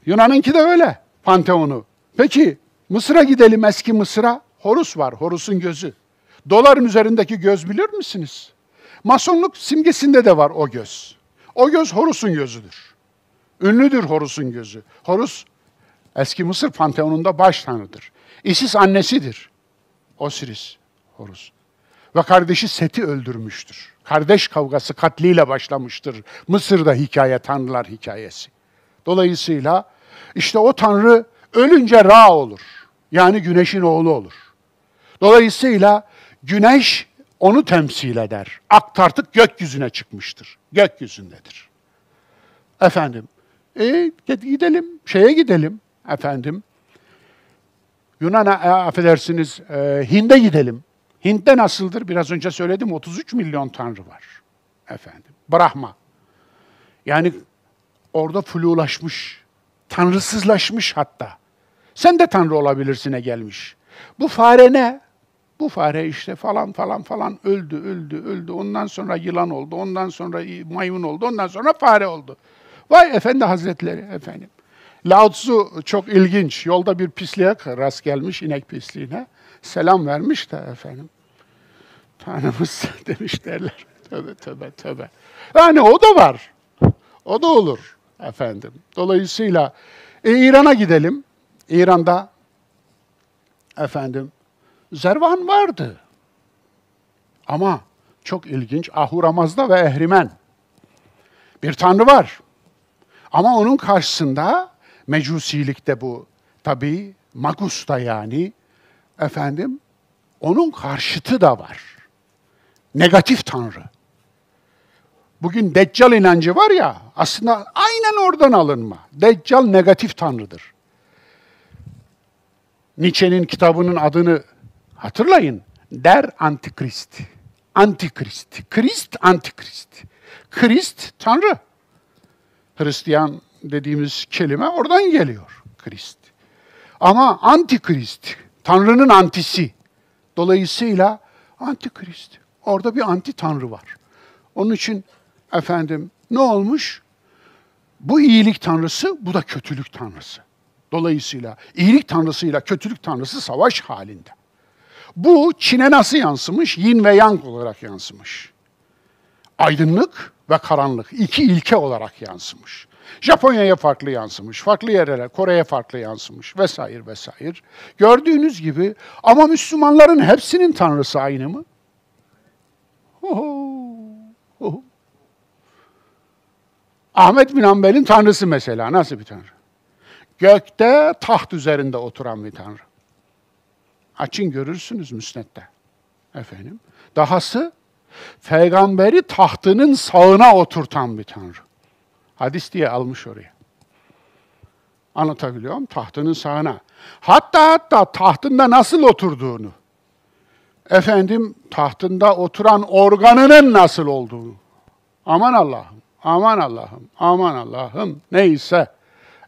Yunan'ınki de öyle. Panteonu. Peki Mısır'a gidelim eski Mısır'a. Horus var, Horus'un gözü. Doların üzerindeki göz bilir misiniz? Masonluk simgesinde de var o göz. O göz Horus'un gözüdür. Ünlüdür Horus'un gözü. Horus Eski Mısır panteonunda baş tanrıdır. Isis annesidir. Osiris, Horus. Ve kardeşi Set'i öldürmüştür. Kardeş kavgası katliyle başlamıştır. Mısır'da hikaye, tanrılar hikayesi. Dolayısıyla işte o tanrı ölünce Ra olur. Yani güneşin oğlu olur. Dolayısıyla güneş onu temsil eder. Aktartık gökyüzüne çıkmıştır. Gökyüzündedir. Efendim, e, gidelim, şeye gidelim efendim. Yunan'a, e, affedersiniz, e, Hind'e gidelim. Hind'de nasıldır? Biraz önce söyledim 33 milyon tanrı var efendim. Brahma. Yani orada flulaşmış, tanrısızlaşmış hatta. Sen de tanrı olabilirsine gelmiş. Bu fare ne? Bu fare işte falan falan falan öldü, öldü, öldü. Ondan sonra yılan oldu, ondan sonra maymun oldu, ondan sonra fare oldu. Vay efendi hazretleri efendim. Lao Tzu çok ilginç. Yolda bir pisliğe rast gelmiş, inek pisliğine. Selam vermiş de efendim. Tanrımız *laughs* demiş derler. Tövbe tövbe tövbe. Yani o da var. O da olur efendim. Dolayısıyla e, İran'a gidelim. İran'da efendim Zervan vardı. Ama çok ilginç Ahuramazda ve Ehrimen. Bir tanrı var. Ama onun karşısında Mecusilikte bu tabii, Magus da yani. Efendim, onun karşıtı da var. Negatif tanrı. Bugün Deccal inancı var ya, aslında aynen oradan alınma. Deccal negatif tanrıdır. Nietzsche'nin kitabının adını hatırlayın. Der Antikrist. Antikrist. Krist, Antikrist. Krist, Tanrı. Hristiyan dediğimiz kelime oradan geliyor. Krist. Ama antikrist, Tanrı'nın antisi. Dolayısıyla antikrist. Orada bir anti tanrı var. Onun için efendim ne olmuş? Bu iyilik tanrısı, bu da kötülük tanrısı. Dolayısıyla iyilik tanrısıyla kötülük tanrısı savaş halinde. Bu Çin'e nasıl yansımış? Yin ve yang olarak yansımış. Aydınlık ve karanlık iki ilke olarak yansımış. Japonya'ya farklı yansımış, farklı yerlere, Kore'ye farklı yansımış vesaire vesaire. Gördüğünüz gibi ama Müslümanların hepsinin tanrısı aynı mı? Ahmet bin Hanbel'in tanrısı mesela nasıl bir tanrı? Gökte taht üzerinde oturan bir tanrı. Açın görürsünüz müsnette. Efendim. Dahası peygamberi tahtının sağına oturtan bir tanrı. Hadis diye almış oraya. Anlatabiliyor muyum? Tahtının sağına. Hatta hatta tahtında nasıl oturduğunu. Efendim tahtında oturan organının nasıl olduğunu. Aman Allah'ım, aman Allah'ım, aman Allah'ım neyse.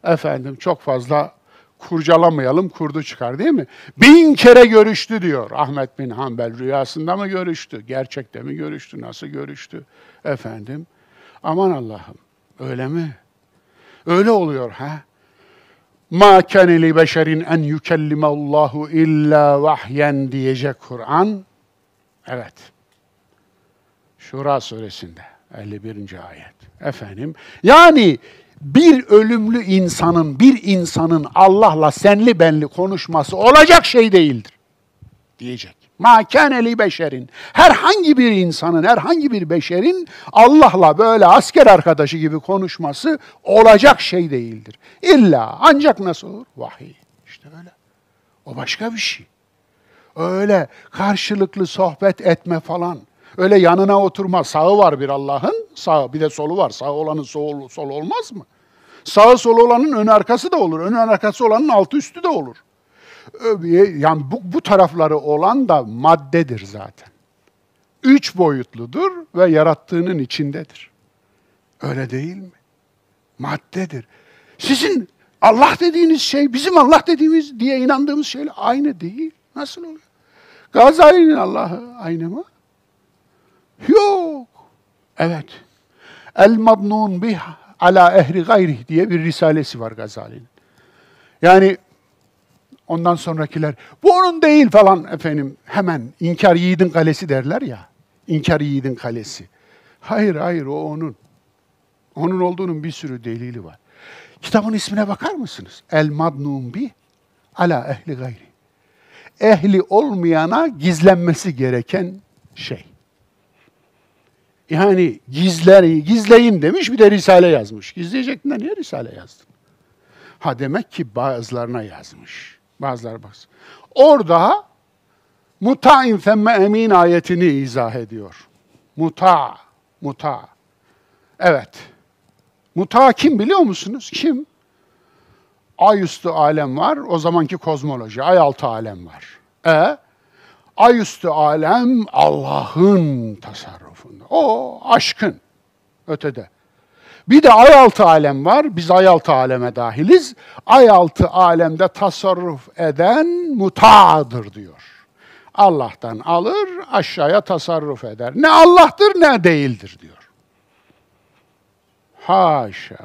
Efendim çok fazla kurcalamayalım, kurdu çıkar değil mi? Bin kere görüştü diyor Ahmet bin Hanbel. Rüyasında mı görüştü, gerçekte mi görüştü, nasıl görüştü? Efendim, aman Allah'ım. Öyle mi? Öyle oluyor ha? Ma kâne li beşerin en Allahu illa vahyen diyecek Kur'an. Evet. Şura suresinde 51. ayet. Efendim, yani bir ölümlü insanın, bir insanın Allah'la senli benli konuşması olacak şey değildir diyecek. Ma kâneli beşerin. Herhangi bir insanın, herhangi bir beşerin Allah'la böyle asker arkadaşı gibi konuşması olacak şey değildir. İlla ancak nasıl olur? Vahiy. İşte öyle. O başka bir şey. Öyle karşılıklı sohbet etme falan. Öyle yanına oturma. Sağı var bir Allah'ın, sağı bir de solu var. Sağ olanın solu, solu olmaz mı? Sağı solu olanın ön arkası da olur. Ön arkası olanın altı üstü de olur yani bu, bu tarafları olan da maddedir zaten. Üç boyutludur ve yarattığının içindedir. Öyle değil mi? Maddedir. Sizin Allah dediğiniz şey, bizim Allah dediğimiz diye inandığımız şeyle aynı değil. Nasıl oluyor? Gazali'nin Allah'ı aynı mı? Yok. Evet. El mabnun bih ala ehri gayrih diye bir risalesi var Gazali'nin. Yani Ondan sonrakiler bu onun değil falan efendim hemen inkar yiğidin kalesi derler ya. İnkar yiğidin kalesi. Hayır hayır o onun. Onun olduğunun bir sürü delili var. Kitabın ismine bakar mısınız? El madnun bi ala ehli gayri. Ehli olmayana gizlenmesi gereken şey. Yani gizler, gizleyim demiş bir de risale yazmış. Gizleyecektin de niye risale yazdın? Ha demek ki bazılarına yazmış bazılar bas. Orada muta'in femme emin ayetini izah ediyor. Muta, muta. Evet. Muta kim biliyor musunuz? Kim? Ay üstü alem var, o zamanki kozmoloji, ay altı alem var. E ay üstü alem Allah'ın tasarrufunda. O aşkın ötede. Bir de ay altı alem var. Biz ay altı aleme dahiliz. Ay altı alemde tasarruf eden mutadır diyor. Allah'tan alır, aşağıya tasarruf eder. Ne Allah'tır ne değildir diyor. Haşa.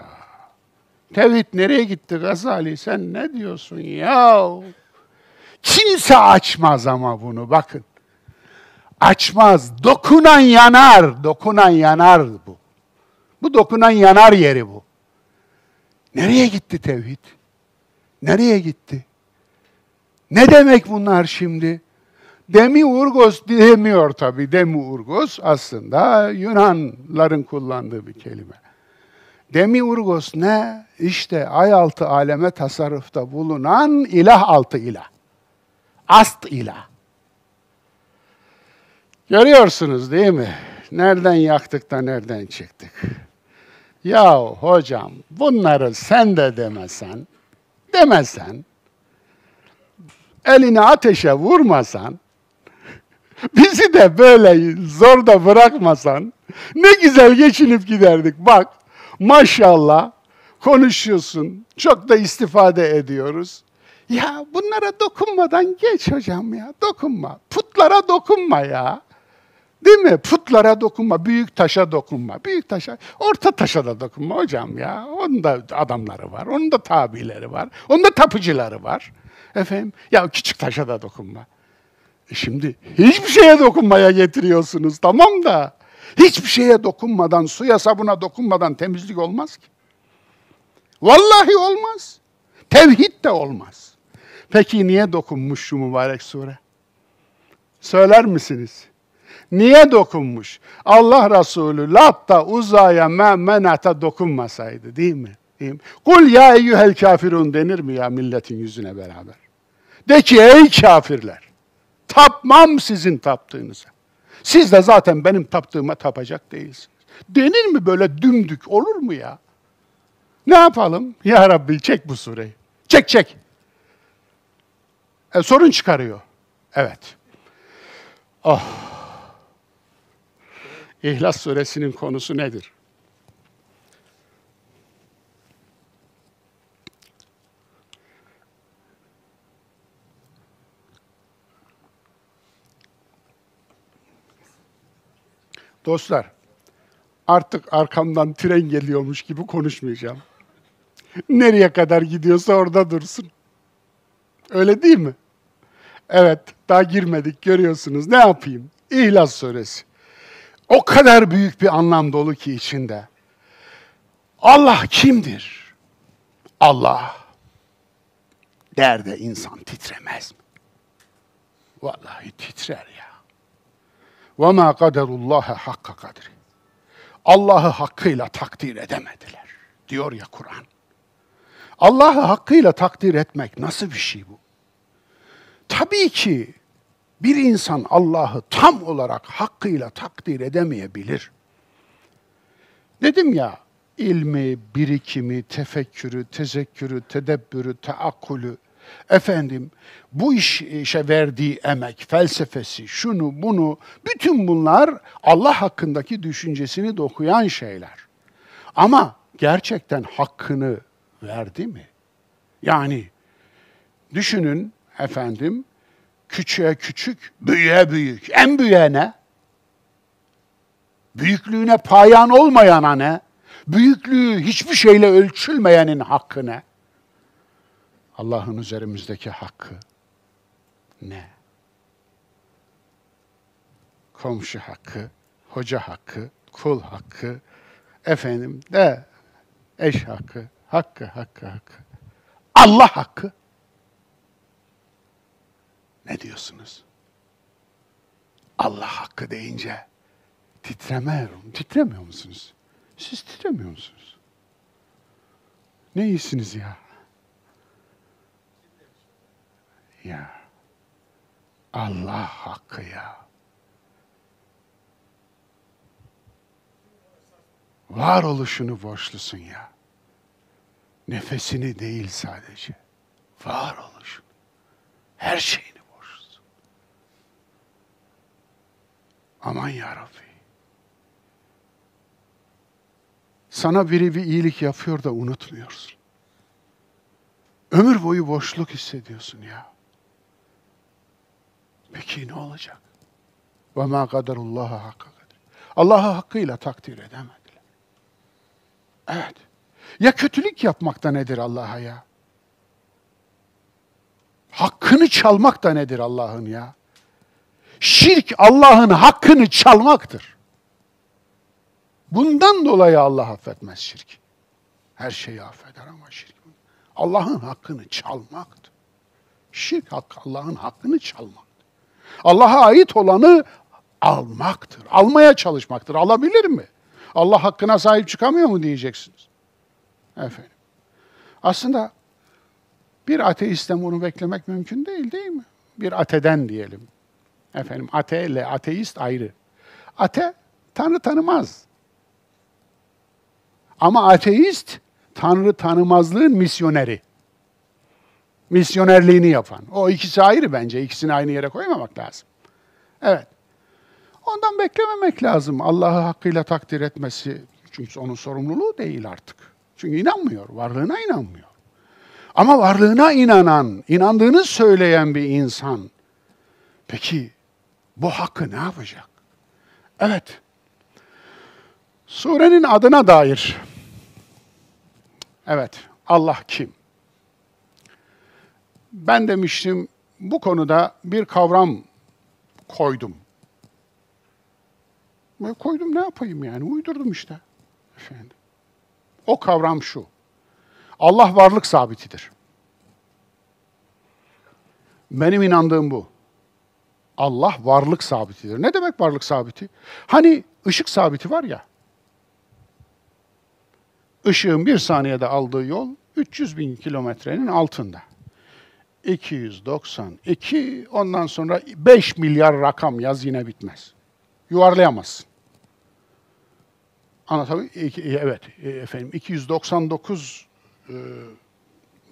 Tevhid nereye gitti Gazali? Sen ne diyorsun ya? Kimse açmaz ama bunu bakın. Açmaz. Dokunan yanar. Dokunan yanar bu. Bu dokunan yanar yeri bu. Nereye gitti tevhid? Nereye gitti? Ne demek bunlar şimdi? Demi Urgos demiyor tabi. Demi Urgos aslında Yunanların kullandığı bir kelime. Demi Urgos ne? İşte ay altı aleme tasarrufta bulunan ilah altı ilah. Ast ilah. Görüyorsunuz değil mi? Nereden yaktık da nereden çıktık? Ya hocam bunları sen de demesen, demesen, elini ateşe vurmasan, *laughs* bizi de böyle zorda bırakmasan ne güzel geçinip giderdik. Bak maşallah konuşuyorsun, çok da istifade ediyoruz. Ya bunlara dokunmadan geç hocam ya, dokunma. Putlara dokunma ya. Değil mi? Putlara dokunma, büyük taşa dokunma. Büyük taşa, orta taşa da dokunma hocam ya. Onun da adamları var, onun da tabileri var, onun da tapıcıları var. Efendim, ya küçük taşa da dokunma. E şimdi hiçbir şeye dokunmaya getiriyorsunuz tamam da. Hiçbir şeye dokunmadan, suya sabuna dokunmadan temizlik olmaz ki. Vallahi olmaz. Tevhid de olmaz. Peki niye dokunmuş şu mübarek sure? Söyler misiniz? Niye dokunmuş? Allah Resulü Lat'ta uzaya menata dokunmasaydı değil mi? Değil mi? Kul ya eyyühel kafirun denir mi ya milletin yüzüne beraber? De ki ey kafirler tapmam sizin taptığınıza. Siz de zaten benim taptığıma tapacak değilsiniz. Denir mi böyle dümdük olur mu ya? Ne yapalım? Ya Rabbi çek bu sureyi. Çek çek. E, sorun çıkarıyor. Evet. Oh. İhlas suresinin konusu nedir? Dostlar, artık arkamdan tren geliyormuş gibi konuşmayacağım. Nereye kadar gidiyorsa orada dursun. Öyle değil mi? Evet, daha girmedik görüyorsunuz. Ne yapayım? İhlas suresi. O kadar büyük bir anlam dolu ki içinde. Allah kimdir? Allah. derde insan titremez mi? Vallahi titrer ya. وَمَا قَدَرُ اللّٰهَ hakka kadri. Allah'ı hakkıyla takdir edemediler. Diyor ya Kur'an. Allah'ı hakkıyla takdir etmek nasıl bir şey bu? Tabii ki bir insan Allah'ı tam olarak hakkıyla takdir edemeyebilir. Dedim ya, ilmi, birikimi, tefekkürü, tezekkürü, tedebbürü, teakkulü, efendim bu iş, işe verdiği emek, felsefesi, şunu bunu, bütün bunlar Allah hakkındaki düşüncesini dokuyan şeyler. Ama gerçekten hakkını verdi mi? Yani düşünün efendim Küçüğe küçük, büyüğe büyük. En büyüğe ne? Büyüklüğüne payan olmayana ne? Büyüklüğü hiçbir şeyle ölçülmeyenin hakkı ne? Allah'ın üzerimizdeki hakkı ne? Komşu hakkı, hoca hakkı, kul hakkı, efendim de eş hakkı, hakkı, hakkı, hakkı. Allah hakkı. Ne diyorsunuz? Allah hakkı deyince titremiyorum. Titremiyor musunuz? Siz titremiyor musunuz? Ne iyisiniz ya? Ya. Allah hakkı ya. Var oluşunu borçlusun ya. Nefesini değil sadece. Var oluşunu. Her şeyini. Aman ya Rabbi. Sana biri bir iyilik yapıyor da unutmuyorsun. Ömür boyu boşluk hissediyorsun ya. Peki ne olacak? Ve ma kaderullah'a hakkı kader. Allah'ı hakkıyla takdir edemediler. Evet. Ya kötülük yapmak da nedir Allah'a ya? Hakkını çalmak da nedir Allah'ın ya? Şirk Allah'ın hakkını çalmaktır. Bundan dolayı Allah affetmez şirk. Her şeyi affeder ama şirk. Allah'ın hakkını çalmaktır. Şirk hakkı Allah'ın hakkını çalmaktır. Allah'a ait olanı almaktır. Almaya çalışmaktır. Alabilir mi? Allah hakkına sahip çıkamıyor mu diyeceksiniz. Efendim. Aslında bir ateistten bunu beklemek mümkün değil değil mi? Bir ateden diyelim. Efendim ate ile ateist ayrı. Ate Tanrı tanımaz. Ama ateist Tanrı tanımazlığın misyoneri. Misyonerliğini yapan. O ikisi ayrı bence. İkisini aynı yere koymamak lazım. Evet. Ondan beklememek lazım. Allah'ı hakkıyla takdir etmesi. Çünkü onun sorumluluğu değil artık. Çünkü inanmıyor. Varlığına inanmıyor. Ama varlığına inanan, inandığını söyleyen bir insan. Peki bu hakkı ne yapacak? Evet, surenin adına dair. Evet, Allah kim? Ben demiştim bu konuda bir kavram koydum. Ben koydum ne yapayım yani? Uydurdum işte. Efendim. O kavram şu. Allah varlık sabitidir. Benim inandığım bu. Allah varlık sabitidir. Ne demek varlık sabiti? Hani ışık sabiti var ya. Işığın bir saniyede aldığı yol 300 bin kilometrenin altında. 292, ondan sonra 5 milyar rakam yaz yine bitmez. Yuvarlayamazsın. Anlatabiliyor Evet, e, efendim 299 e,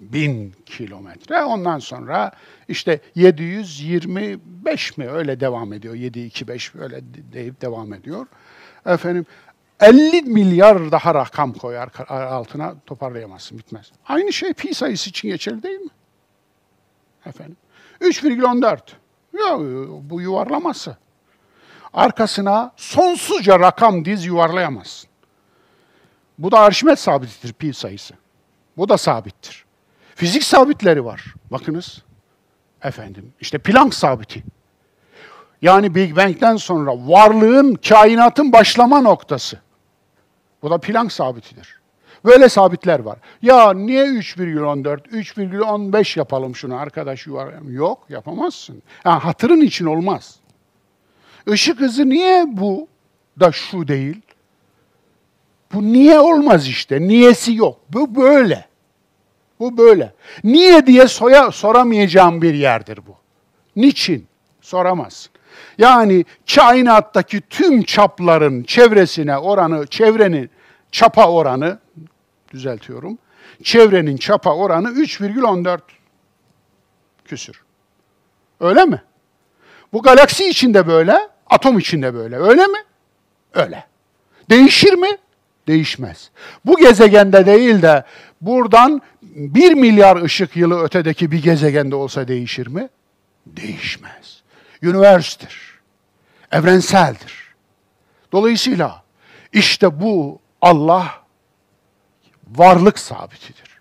bin kilometre. Ondan sonra işte 725 mi öyle devam ediyor. 725 öyle deyip devam ediyor. Efendim 50 milyar daha rakam koyar altına toparlayamazsın bitmez. Aynı şey pi sayısı için geçerli değil mi? Efendim 3,14. Ya bu yuvarlaması. Arkasına sonsuzca rakam diz yuvarlayamazsın. Bu da Arşimet sabitidir pi sayısı. Bu da sabittir. Fizik sabitleri var. Bakınız. Efendim işte Planck sabiti. Yani Big Bang'den sonra varlığın, kainatın başlama noktası. Bu da Planck sabitidir. Böyle sabitler var. Ya niye 3,14, 3,15 yapalım şunu arkadaş yuvarlayalım? Yok yapamazsın. Ha, hatırın için olmaz. Işık hızı niye bu da şu değil? Bu niye olmaz işte, niyesi yok. Bu böyle. Bu böyle. Niye diye soya, soramayacağım bir yerdir bu. Niçin? Soramazsın. Yani kainattaki tüm çapların çevresine oranı, çevrenin çapa oranı, düzeltiyorum, çevrenin çapa oranı 3,14 küsür. Öyle mi? Bu galaksi içinde böyle, atom içinde böyle. Öyle mi? Öyle. Değişir mi? Değişmez. Bu gezegende değil de buradan bir milyar ışık yılı ötedeki bir gezegende olsa değişir mi? Değişmez. Üniversitir. Evrenseldir. Dolayısıyla işte bu Allah varlık sabitidir.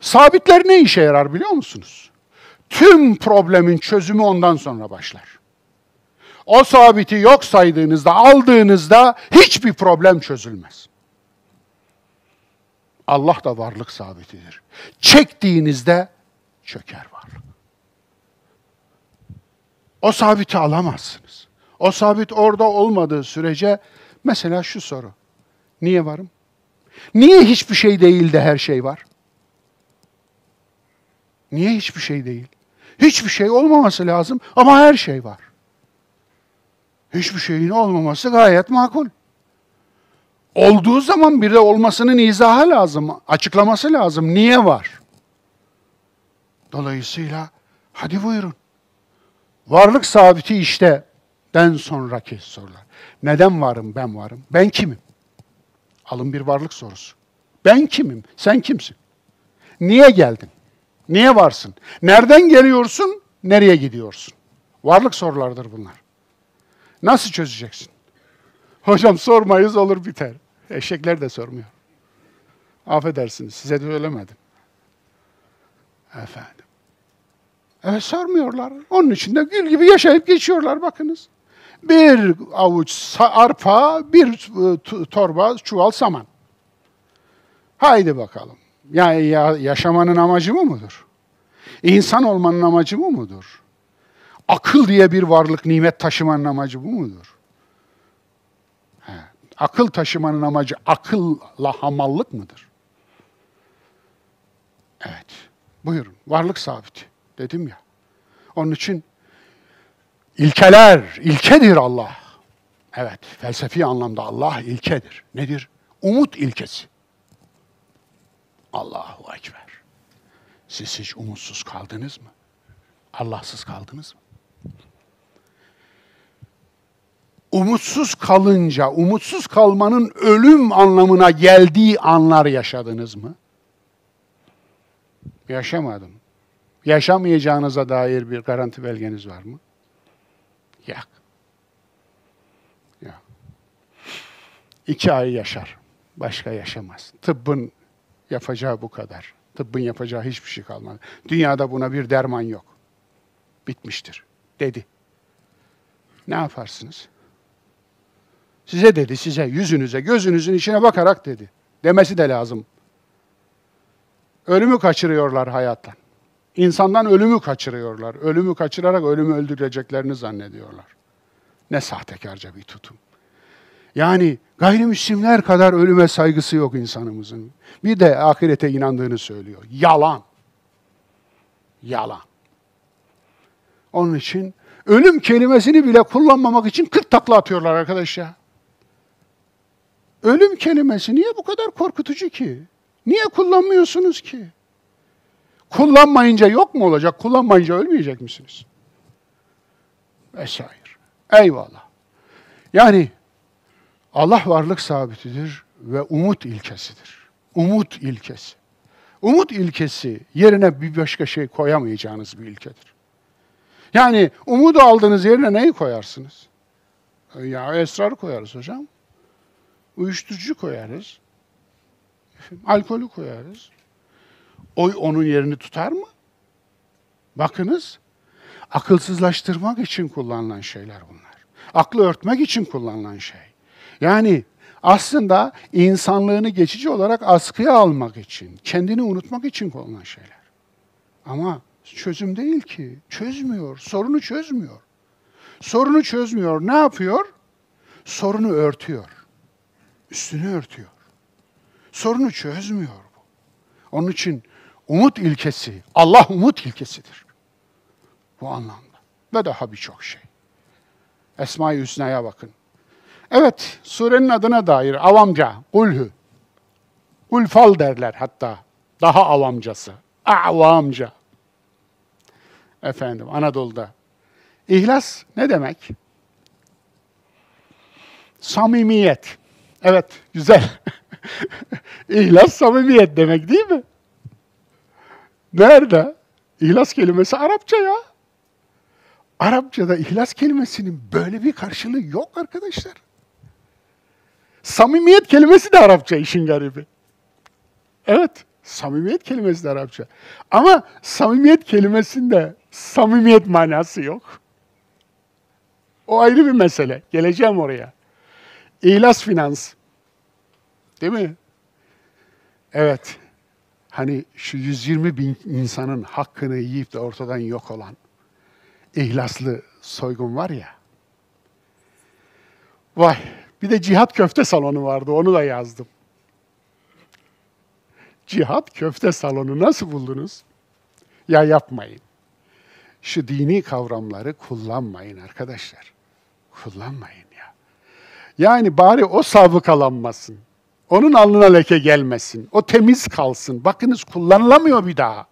Sabitler ne işe yarar biliyor musunuz? Tüm problemin çözümü ondan sonra başlar. O sabiti yok saydığınızda, aldığınızda hiçbir problem çözülmez. Allah da varlık sabitidir. Çektiğinizde çöker varlık. O sabiti alamazsınız. O sabit orada olmadığı sürece mesela şu soru. Niye varım? Niye hiçbir şey değil de her şey var? Niye hiçbir şey değil? Hiçbir şey olmaması lazım ama her şey var. Hiçbir şeyin olmaması gayet makul. Olduğu zaman bir de olmasının izahı lazım, açıklaması lazım. Niye var? Dolayısıyla hadi buyurun. Varlık sabiti işte den sonraki sorular. Neden varım, ben varım, ben kimim? Alın bir varlık sorusu. Ben kimim, sen kimsin? Niye geldin? Niye varsın? Nereden geliyorsun, nereye gidiyorsun? Varlık sorulardır bunlar. Nasıl çözeceksin? Hocam sormayız olur biter. Eşekler de sormuyor. Affedersiniz size de söylemedim. Efendim. Evet sormuyorlar. Onun içinde gül gibi yaşayıp geçiyorlar bakınız. Bir avuç arpa, bir e, torba çuval saman. Haydi bakalım. Yani ya, yaşamanın amacı mı mudur? İnsan olmanın amacı mı mudur? Akıl diye bir varlık nimet taşımanın amacı bu mudur? Akıl taşımanın amacı akılla hamallık mıdır? Evet. Buyurun. Varlık sabiti. Dedim ya. Onun için ilkeler, ilkedir Allah. Evet, felsefi anlamda Allah ilkedir. Nedir? Umut ilkesi. Allahu Ekber. Siz hiç umutsuz kaldınız mı? Allahsız kaldınız mı? umutsuz kalınca, umutsuz kalmanın ölüm anlamına geldiği anlar yaşadınız mı? Yaşamadım. Yaşamayacağınıza dair bir garanti belgeniz var mı? Yok. Yok. İki ay yaşar. Başka yaşamaz. Tıbbın yapacağı bu kadar. Tıbbın yapacağı hiçbir şey kalmadı. Dünyada buna bir derman yok. Bitmiştir. Dedi. Ne yaparsınız? Size dedi, size, yüzünüze, gözünüzün içine bakarak dedi. Demesi de lazım. Ölümü kaçırıyorlar hayattan. İnsandan ölümü kaçırıyorlar. Ölümü kaçırarak ölümü öldüreceklerini zannediyorlar. Ne sahtekarca bir tutum. Yani gayrimüslimler kadar ölüme saygısı yok insanımızın. Bir de ahirete inandığını söylüyor. Yalan. Yalan. Onun için ölüm kelimesini bile kullanmamak için 40 takla atıyorlar arkadaşlar. Ölüm kelimesi niye bu kadar korkutucu ki? Niye kullanmıyorsunuz ki? Kullanmayınca yok mu olacak? Kullanmayınca ölmeyecek misiniz? Vesair. Eyvallah. Yani Allah varlık sabitidir ve umut ilkesidir. Umut ilkesi. Umut ilkesi yerine bir başka şey koyamayacağınız bir ilkedir. Yani umudu aldığınız yerine neyi koyarsınız? Ya esrar koyarız hocam uyuşturucu koyarız. Alkolü koyarız. Oy onun yerini tutar mı? Bakınız, akılsızlaştırmak için kullanılan şeyler bunlar. Aklı örtmek için kullanılan şey. Yani aslında insanlığını geçici olarak askıya almak için, kendini unutmak için kullanılan şeyler. Ama çözüm değil ki. Çözmüyor, sorunu çözmüyor. Sorunu çözmüyor. Ne yapıyor? Sorunu örtüyor üstünü örtüyor. Sorunu çözmüyor bu. Onun için umut ilkesi, Allah umut ilkesidir. Bu anlamda. Ve daha birçok şey. Esma-i Hüsna'ya bakın. Evet, surenin adına dair avamca, kulhü, kulfal derler hatta. Daha avamcası, avamca. Efendim, Anadolu'da. İhlas ne demek? Samimiyet. Evet, güzel. *laughs* İhlas samimiyet demek değil mi? Nerede? İhlas kelimesi Arapça ya. Arapçada ihlas kelimesinin böyle bir karşılığı yok arkadaşlar. Samimiyet kelimesi de Arapça işin garibi. Evet, samimiyet kelimesi de Arapça. Ama samimiyet kelimesinde samimiyet manası yok. O ayrı bir mesele. Geleceğim oraya. İhlas Finans. Değil mi? Evet. Hani şu 120 bin insanın hakkını yiyip de ortadan yok olan ihlaslı soygun var ya. Vay. Bir de cihat köfte salonu vardı. Onu da yazdım. Cihat köfte salonu nasıl buldunuz? Ya yapmayın. Şu dini kavramları kullanmayın arkadaşlar. Kullanmayın. Yani bari o sabıkalanmasın. Onun alnına leke gelmesin. O temiz kalsın. Bakınız kullanılamıyor bir daha.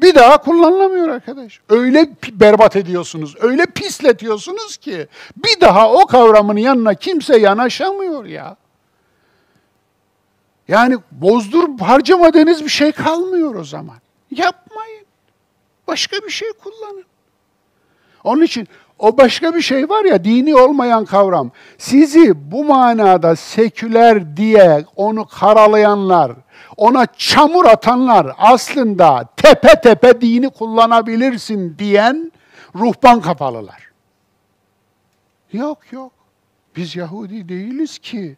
Bir daha kullanılamıyor arkadaş. Öyle berbat ediyorsunuz, öyle pisletiyorsunuz ki bir daha o kavramın yanına kimse yanaşamıyor ya. Yani bozdur harcamadığınız bir şey kalmıyor o zaman. Yapmayın. Başka bir şey kullanın. Onun için o başka bir şey var ya dini olmayan kavram. Sizi bu manada seküler diye onu karalayanlar, ona çamur atanlar aslında tepe tepe dini kullanabilirsin diyen ruhban kapalılar. Yok yok. Biz Yahudi değiliz ki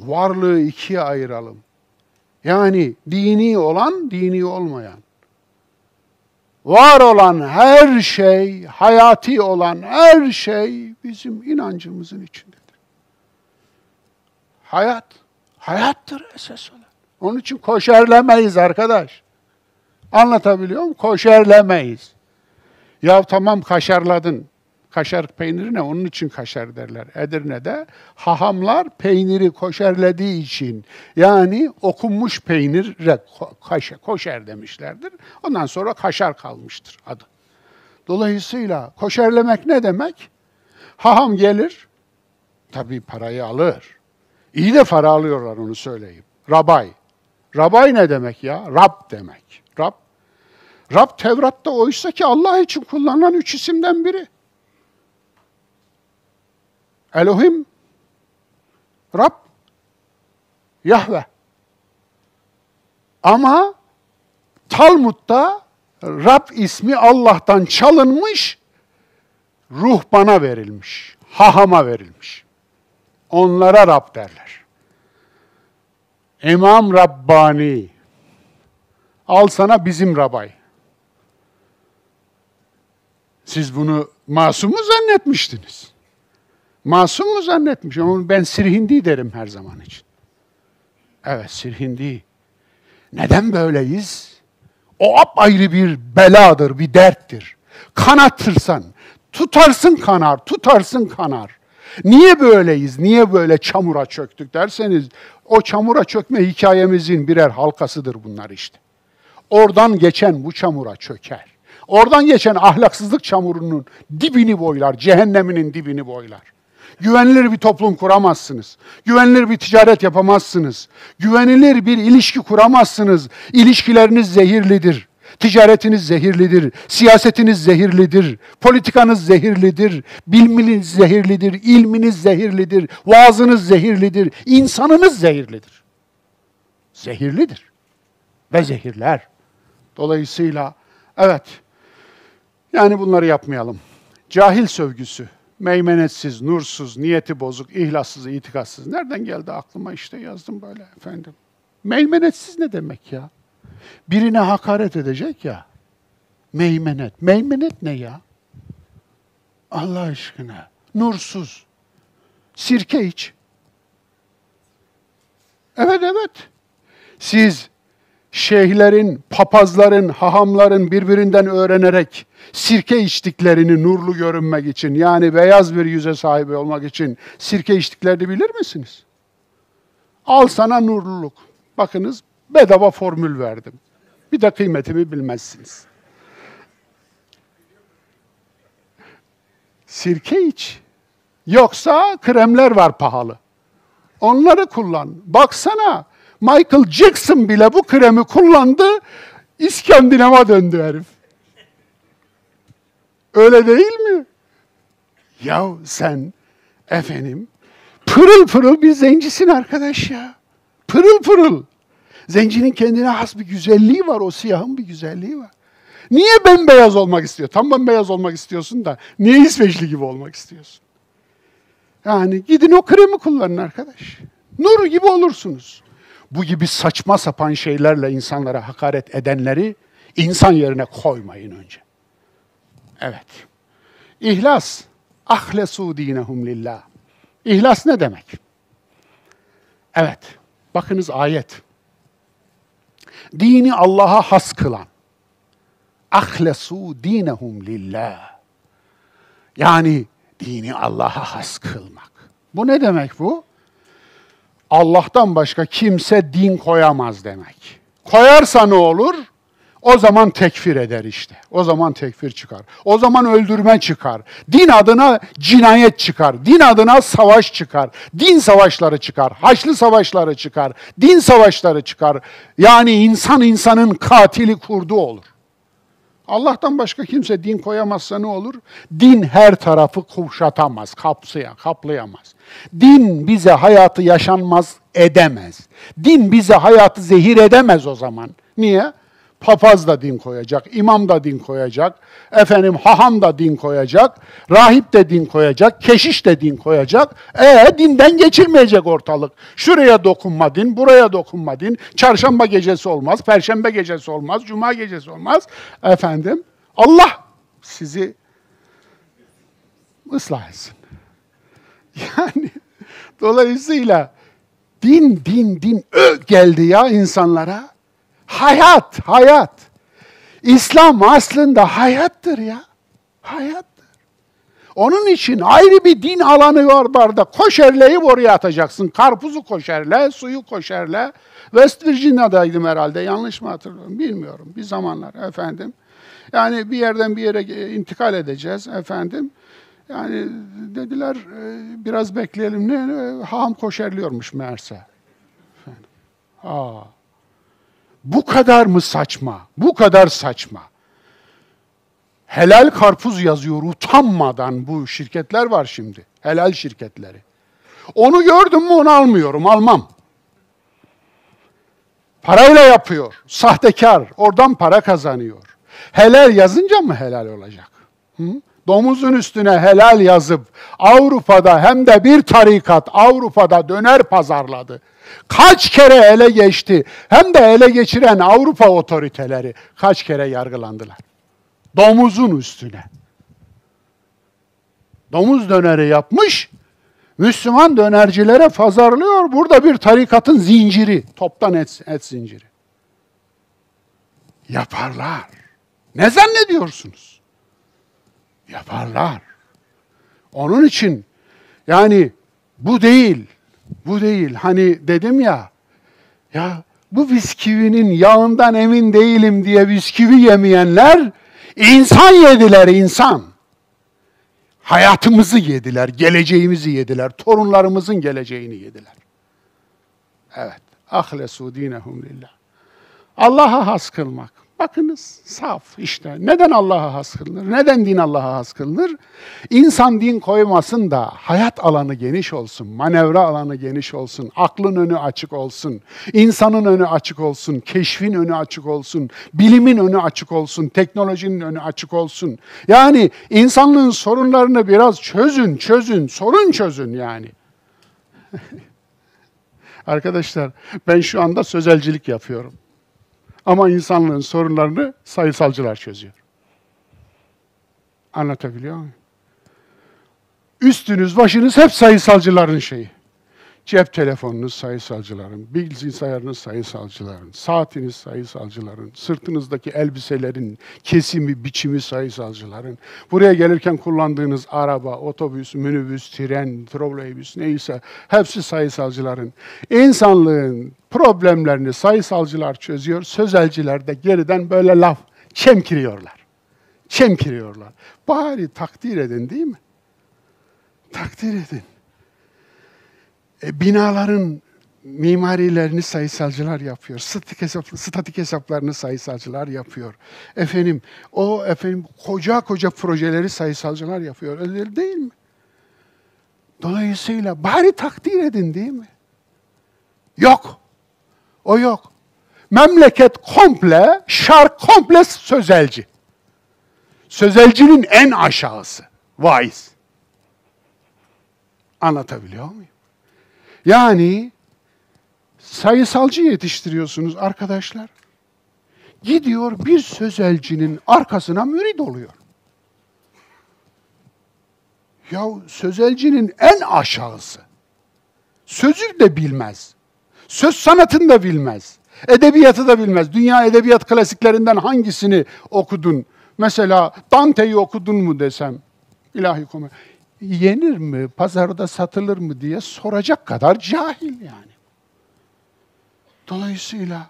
varlığı ikiye ayıralım. Yani dini olan, dini olmayan var olan her şey, hayati olan her şey bizim inancımızın içindedir. Hayat, hayattır esas olan. Onun için koşerlemeyiz arkadaş. Anlatabiliyor muyum? Koşerlemeyiz. Ya tamam kaşarladın. Kaşar peynirine onun için kaşar derler. Edirne'de hahamlar peyniri koşerlediği için yani okunmuş peynire kaşer, koşer demişlerdir. Ondan sonra kaşar kalmıştır adı. Dolayısıyla koşerlemek ne demek? Haham gelir, tabii parayı alır. İyi de para alıyorlar onu söyleyeyim. Rabay. Rabay ne demek ya? Rab demek. Rab. Rab Tevrat'ta oysa ki Allah için kullanılan üç isimden biri. Elohim, Rab, Yahve. Ama Talmud'da Rab ismi Allah'tan çalınmış, ruh bana verilmiş, hahama verilmiş. Onlara Rab derler. İmam Rabbani, al sana bizim Rabay. Siz bunu masumu zannetmiştiniz. Masum mu zannetmiş? Onu ben sirhindi derim her zaman için. Evet sirhindi. Neden böyleyiz? O apayrı bir beladır, bir derttir. Kanatırsan, tutarsın kanar, tutarsın kanar. Niye böyleyiz, niye böyle çamura çöktük derseniz, o çamura çökme hikayemizin birer halkasıdır bunlar işte. Oradan geçen bu çamura çöker. Oradan geçen ahlaksızlık çamurunun dibini boylar, cehenneminin dibini boylar güvenilir bir toplum kuramazsınız. Güvenilir bir ticaret yapamazsınız. Güvenilir bir ilişki kuramazsınız. İlişkileriniz zehirlidir. Ticaretiniz zehirlidir, siyasetiniz zehirlidir, politikanız zehirlidir, bilminiz zehirlidir, İlminiz zehirlidir, vaazınız zehirlidir, insanınız zehirlidir. Zehirlidir ve zehirler. Dolayısıyla evet yani bunları yapmayalım. Cahil sövgüsü, meymenetsiz, nursuz, niyeti bozuk, ihlassız, itikatsız. Nereden geldi aklıma işte yazdım böyle efendim. Meymenetsiz ne demek ya? Birine hakaret edecek ya. Meymenet. Meymenet ne ya? Allah aşkına. Nursuz. Sirke iç. Evet evet. Siz şeyhlerin, papazların, hahamların birbirinden öğrenerek sirke içtiklerini nurlu görünmek için yani beyaz bir yüze sahibi olmak için sirke içtiklerini bilir misiniz? Al sana nurluluk. Bakınız bedava formül verdim. Bir de kıymetimi bilmezsiniz. Sirke iç. Yoksa kremler var pahalı. Onları kullan. Baksana Michael Jackson bile bu kremi kullandı, İskandinav'a döndü herif. Öyle değil mi? Ya sen efendim pırıl pırıl bir zencisin arkadaş ya. Pırıl pırıl. Zencinin kendine has bir güzelliği var, o siyahın bir güzelliği var. Niye bembeyaz olmak istiyor? Tam bembeyaz olmak istiyorsun da niye İsveçli gibi olmak istiyorsun? Yani gidin o kremi kullanın arkadaş. Nur gibi olursunuz bu gibi saçma sapan şeylerle insanlara hakaret edenleri insan yerine koymayın önce. Evet. İhlas. Ahlesu dinehum lillah. İhlas ne demek? Evet. Bakınız ayet. Dini Allah'a has kılan. Ahlesu dinehum lillah. Yani dini Allah'a has kılmak. Bu ne demek bu? Allah'tan başka kimse din koyamaz demek. Koyarsa ne olur? O zaman tekfir eder işte. O zaman tekfir çıkar. O zaman öldürme çıkar. Din adına cinayet çıkar. Din adına savaş çıkar. Din savaşları çıkar. Haçlı savaşları çıkar. Din savaşları çıkar. Yani insan insanın katili kurdu olur. Allah'tan başka kimse din koyamazsa ne olur? Din her tarafı kuşatamaz, kapsaya, kaplayamaz. Din bize hayatı yaşanmaz edemez. Din bize hayatı zehir edemez o zaman. Niye? papaz da din koyacak, imam da din koyacak, efendim haham da din koyacak, rahip de din koyacak, keşiş de din koyacak. E dinden geçilmeyecek ortalık. Şuraya dokunma din, buraya dokunma din. Çarşamba gecesi olmaz, perşembe gecesi olmaz, cuma gecesi olmaz. Efendim Allah sizi ıslah etsin. *laughs* Yani dolayısıyla din din din ö geldi ya insanlara. Hayat, hayat. İslam aslında hayattır ya. Hayattır. Onun için ayrı bir din alanı var barda. Koşerleyip oraya atacaksın. Karpuzu koşerle, suyu koşerle. West Virginia'daydım herhalde. Yanlış mı hatırlıyorum bilmiyorum. Bir zamanlar efendim. Yani bir yerden bir yere e, intikal edeceğiz efendim. Yani dediler e, biraz bekleyelim. Ne? E, Ham koşerliyormuş meğerse. Efendim. Aa. Bu kadar mı saçma? Bu kadar saçma. Helal karpuz yazıyor utanmadan bu şirketler var şimdi. Helal şirketleri. Onu gördüm mü onu almıyorum, almam. Parayla yapıyor, sahtekar, oradan para kazanıyor. Helal yazınca mı helal olacak? Hı? Domuzun üstüne helal yazıp Avrupa'da hem de bir tarikat Avrupa'da döner pazarladı kaç kere ele geçti. Hem de ele geçiren Avrupa otoriteleri kaç kere yargılandılar. Domuzun üstüne. Domuz döneri yapmış, Müslüman dönercilere pazarlıyor. Burada bir tarikatın zinciri, toptan et, et zinciri. Yaparlar. Ne zannediyorsunuz? Yaparlar. Onun için yani bu değil. Bu değil. Hani dedim ya, ya bu bisküvinin yağından emin değilim diye bisküvi yemeyenler insan yediler insan. Hayatımızı yediler, geleceğimizi yediler, torunlarımızın geleceğini yediler. Evet. Ahlesu dinehum lillah. Allah'a has kılmak. Bakınız saf işte. Neden Allah'a has kılınır? Neden din Allah'a has kılınır? İnsan din koymasın da hayat alanı geniş olsun, manevra alanı geniş olsun, aklın önü açık olsun, insanın önü açık olsun, keşfin önü açık olsun, bilimin önü açık olsun, teknolojinin önü açık olsun. Yani insanlığın sorunlarını biraz çözün, çözün, sorun çözün yani. *laughs* Arkadaşlar ben şu anda sözelcilik yapıyorum. Ama insanlığın sorunlarını sayısalcılar çözüyor. Anlatabiliyor muyum? Üstünüz, başınız hep sayısalcıların şeyi. Cep telefonunuz sayısalcıların, bilgisayarınız sayısalcıların, saatiniz sayısalcıların, sırtınızdaki elbiselerin kesimi, biçimi sayısalcıların, buraya gelirken kullandığınız araba, otobüs, minibüs, tren, trolleybüs neyse hepsi sayısalcıların. İnsanlığın problemlerini sayısalcılar çözüyor, sözelciler de geriden böyle laf çemkiriyorlar. Çemkiriyorlar. Bari takdir edin değil mi? Takdir edin. E, binaların mimarilerini sayısalcılar yapıyor. Statik, hesap, statik hesaplarını sayısalcılar yapıyor. Efendim o efendim koca koca projeleri sayısalcılar yapıyor. Öyle değil mi? Dolayısıyla bari takdir edin değil mi? Yok. O yok. Memleket komple, şark komple sözelci. Sözelcinin en aşağısı. Vaiz. Anlatabiliyor muyum? Yani sayısalcı yetiştiriyorsunuz arkadaşlar. Gidiyor bir sözelcinin arkasına mürid oluyor. Ya sözelcinin en aşağısı. Sözü de bilmez. Söz sanatını da bilmez. Edebiyatı da bilmez. Dünya edebiyat klasiklerinden hangisini okudun? Mesela Dante'yi okudun mu desem. İlahi komedi yenir mi, pazarda satılır mı diye soracak kadar cahil yani. Dolayısıyla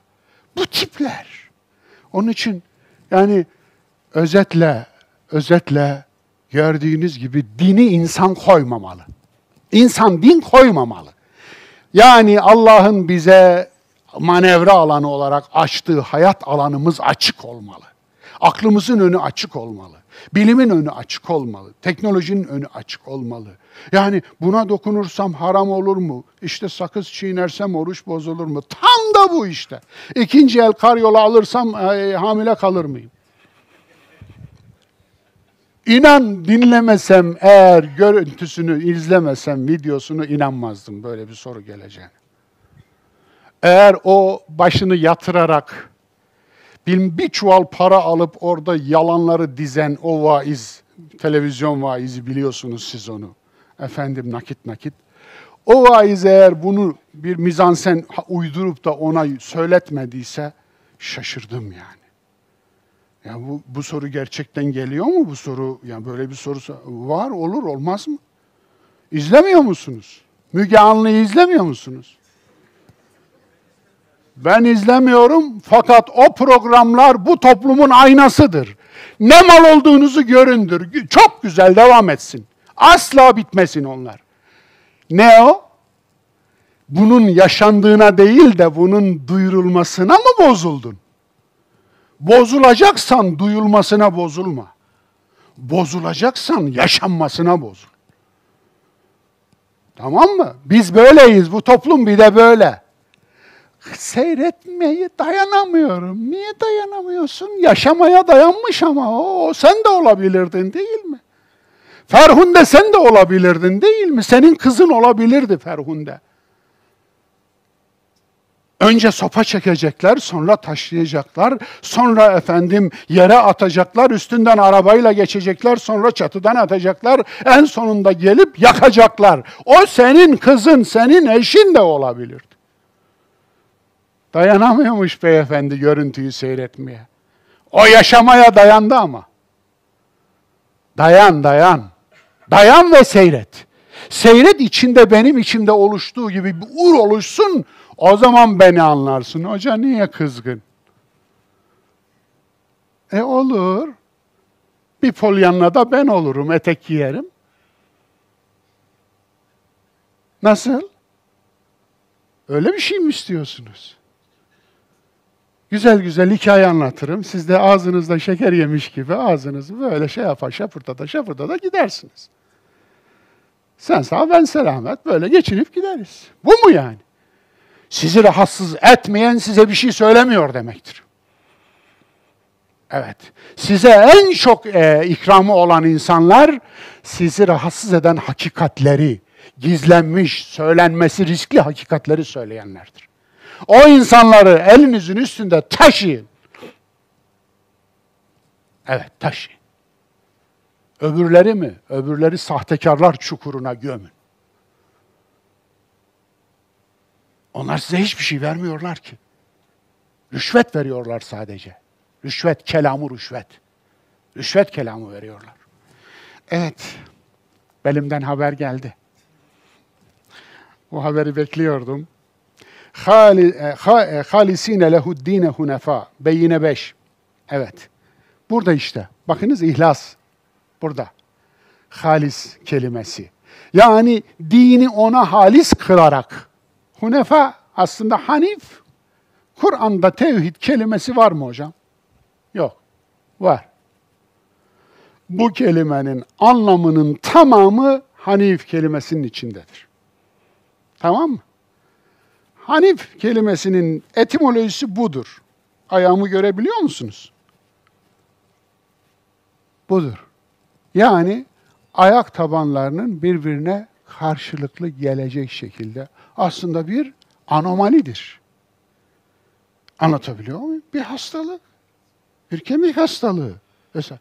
bu tipler. Onun için yani özetle, özetle gördüğünüz gibi dini insan koymamalı. İnsan din koymamalı. Yani Allah'ın bize manevra alanı olarak açtığı hayat alanımız açık olmalı. Aklımızın önü açık olmalı. Bilimin önü açık olmalı. Teknolojinin önü açık olmalı. Yani buna dokunursam haram olur mu? İşte sakız çiğnersem oruç bozulur mu? Tam da bu işte. İkinci el kar karyola alırsam e, hamile kalır mıyım? İnan dinlemesem eğer görüntüsünü izlemesem videosunu inanmazdım böyle bir soru geleceğine. Eğer o başını yatırarak bin bir çuval para alıp orada yalanları dizen o vaiz, televizyon vaizi biliyorsunuz siz onu. Efendim nakit nakit. O vaiz eğer bunu bir mizansen uydurup da ona söyletmediyse şaşırdım yani. Ya bu, bu soru gerçekten geliyor mu bu soru? Yani böyle bir soru var olur olmaz mı? İzlemiyor musunuz? Müge Anlı'yı izlemiyor musunuz? Ben izlemiyorum fakat o programlar bu toplumun aynasıdır. Ne mal olduğunuzu göründür. Çok güzel devam etsin. Asla bitmesin onlar. Ne o? Bunun yaşandığına değil de bunun duyurulmasına mı bozuldun? Bozulacaksan duyulmasına bozulma. Bozulacaksan yaşanmasına bozul. Tamam mı? Biz böyleyiz. Bu toplum bir de böyle seyretmeyi dayanamıyorum. Niye dayanamıyorsun? Yaşamaya dayanmış ama o sen de olabilirdin değil mi? Ferhunde sen de olabilirdin değil mi? Senin kızın olabilirdi Ferhunde. Önce sopa çekecekler, sonra taşıyacaklar, sonra efendim yere atacaklar, üstünden arabayla geçecekler, sonra çatıdan atacaklar, en sonunda gelip yakacaklar. O senin kızın, senin eşin de olabilirdi. Dayanamıyormuş beyefendi görüntüyü seyretmeye. O yaşamaya dayandı ama. Dayan, dayan. Dayan ve seyret. Seyret içinde benim içimde oluştuğu gibi bir ur oluşsun. O zaman beni anlarsın. Hoca niye kızgın? E olur. Bir polyanla da ben olurum, etek giyerim. Nasıl? Öyle bir şey mi istiyorsunuz? Güzel güzel hikaye anlatırım. Siz de ağzınızda şeker yemiş gibi ağzınızı böyle şey yapar, şapırtata şapırtata gidersiniz. Sen sağ ben selamet böyle geçinip gideriz. Bu mu yani? Sizi rahatsız etmeyen size bir şey söylemiyor demektir. Evet. Size en çok e, ikramı olan insanlar sizi rahatsız eden hakikatleri, gizlenmiş, söylenmesi riskli hakikatleri söyleyenlerdir. O insanları elinizin üstünde taşıyın. Evet taşıyın. Öbürleri mi? Öbürleri sahtekarlar çukuruna gömün. Onlar size hiçbir şey vermiyorlar ki. Rüşvet veriyorlar sadece. Rüşvet, kelamı rüşvet. Rüşvet kelamı veriyorlar. Evet, belimden haber geldi. Bu haberi bekliyordum. E, e, halisine lehuddine hunefa. Beyine 5. Evet. Burada işte. Bakınız ihlas. Burada. Halis kelimesi. Yani dini ona halis kılarak. Hunefa aslında hanif. Kur'an'da tevhid kelimesi var mı hocam? Yok. Var. Bu kelimenin anlamının tamamı hanif kelimesinin içindedir. Tamam mı? Hanif kelimesinin etimolojisi budur. Ayağımı görebiliyor musunuz? Budur. Yani ayak tabanlarının birbirine karşılıklı gelecek şekilde aslında bir anomalidir. Anlatabiliyor muyum? Bir hastalık. Bir kemik hastalığı. Mesela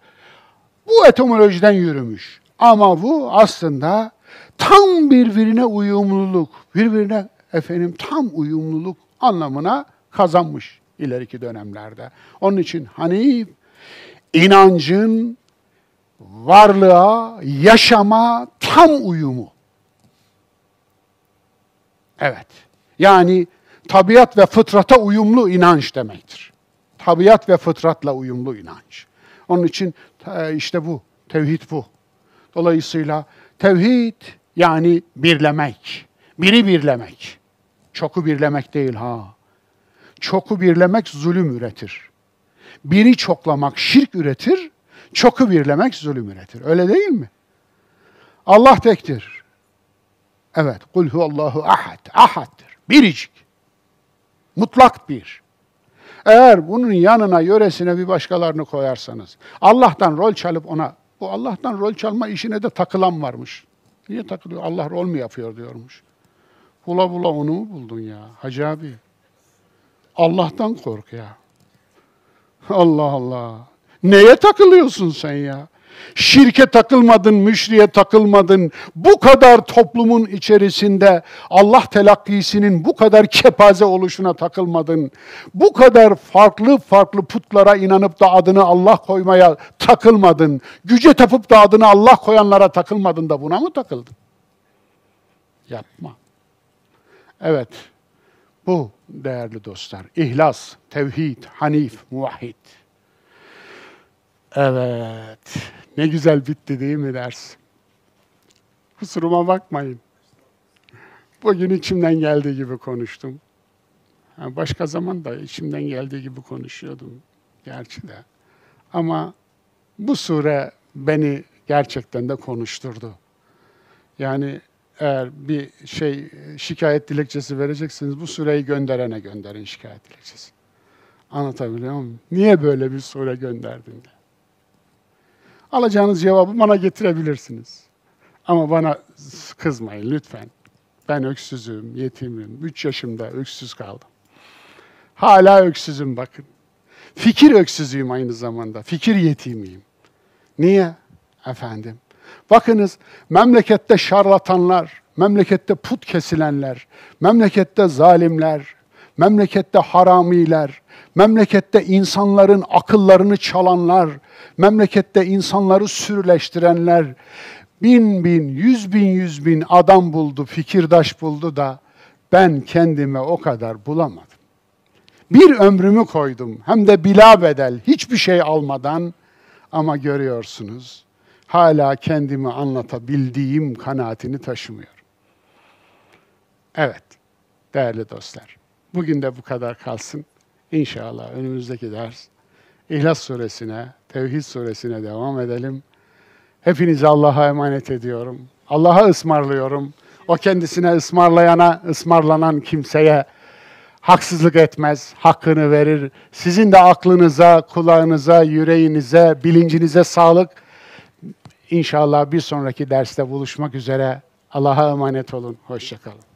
bu etimolojiden yürümüş. Ama bu aslında tam birbirine uyumluluk, birbirine efendim tam uyumluluk anlamına kazanmış ileriki dönemlerde. Onun için Hanif inancın varlığa, yaşama tam uyumu. Evet. Yani tabiat ve fıtrata uyumlu inanç demektir. Tabiat ve fıtratla uyumlu inanç. Onun için e, işte bu, tevhid bu. Dolayısıyla tevhid yani birlemek, biri birlemek çoku birlemek değil ha. Çoku birlemek zulüm üretir. Biri çoklamak şirk üretir, çoku birlemek zulüm üretir. Öyle değil mi? Allah tektir. Evet, kul huvallahu ahad, ahaddır, biricik. Mutlak bir. Eğer bunun yanına, yöresine bir başkalarını koyarsanız, Allah'tan rol çalıp ona, bu Allah'tan rol çalma işine de takılan varmış. Niye takılıyor? Allah rol mü yapıyor diyormuş. Bula bula onu mu buldun ya Hacı abi? Allah'tan kork ya. Allah Allah. Neye takılıyorsun sen ya? Şirke takılmadın, müşriye takılmadın. Bu kadar toplumun içerisinde Allah telakkisinin bu kadar kepaze oluşuna takılmadın. Bu kadar farklı farklı putlara inanıp da adını Allah koymaya takılmadın. Güce tapıp da adını Allah koyanlara takılmadın da buna mı takıldın? Yapma. Evet, bu değerli dostlar. İhlas, tevhid, hanif, muvahhid. Evet, ne güzel bitti değil mi ders? Kusuruma bakmayın. Bugün içimden geldiği gibi konuştum. Başka zaman da içimden geldiği gibi konuşuyordum gerçi de. Ama bu sure beni gerçekten de konuşturdu. Yani eğer bir şey şikayet dilekçesi vereceksiniz bu süreyi gönderene gönderin şikayet dilekçesi. Anlatabiliyor muyum? Niye böyle bir sure gönderdin de? Alacağınız cevabı bana getirebilirsiniz. Ama bana kızmayın lütfen. Ben öksüzüm, yetimim. Üç yaşımda öksüz kaldım. Hala öksüzüm bakın. Fikir öksüzüyüm aynı zamanda. Fikir yetimiyim. Niye? Efendim, Bakınız memlekette şarlatanlar, memlekette put kesilenler, memlekette zalimler, memlekette haramiler, memlekette insanların akıllarını çalanlar, memlekette insanları sürüleştirenler, bin bin, yüz bin, yüz bin adam buldu, fikirdaş buldu da ben kendime o kadar bulamadım. Bir ömrümü koydum hem de bila bedel hiçbir şey almadan ama görüyorsunuz hala kendimi anlatabildiğim kanaatini taşımıyorum. Evet, değerli dostlar, bugün de bu kadar kalsın. İnşallah önümüzdeki ders İhlas Suresine, Tevhid Suresine devam edelim. Hepinizi Allah'a emanet ediyorum. Allah'a ısmarlıyorum. O kendisine ısmarlayana, ısmarlanan kimseye haksızlık etmez, hakkını verir. Sizin de aklınıza, kulağınıza, yüreğinize, bilincinize sağlık. İnşallah bir sonraki derste buluşmak üzere. Allah'a emanet olun. Hoşçakalın.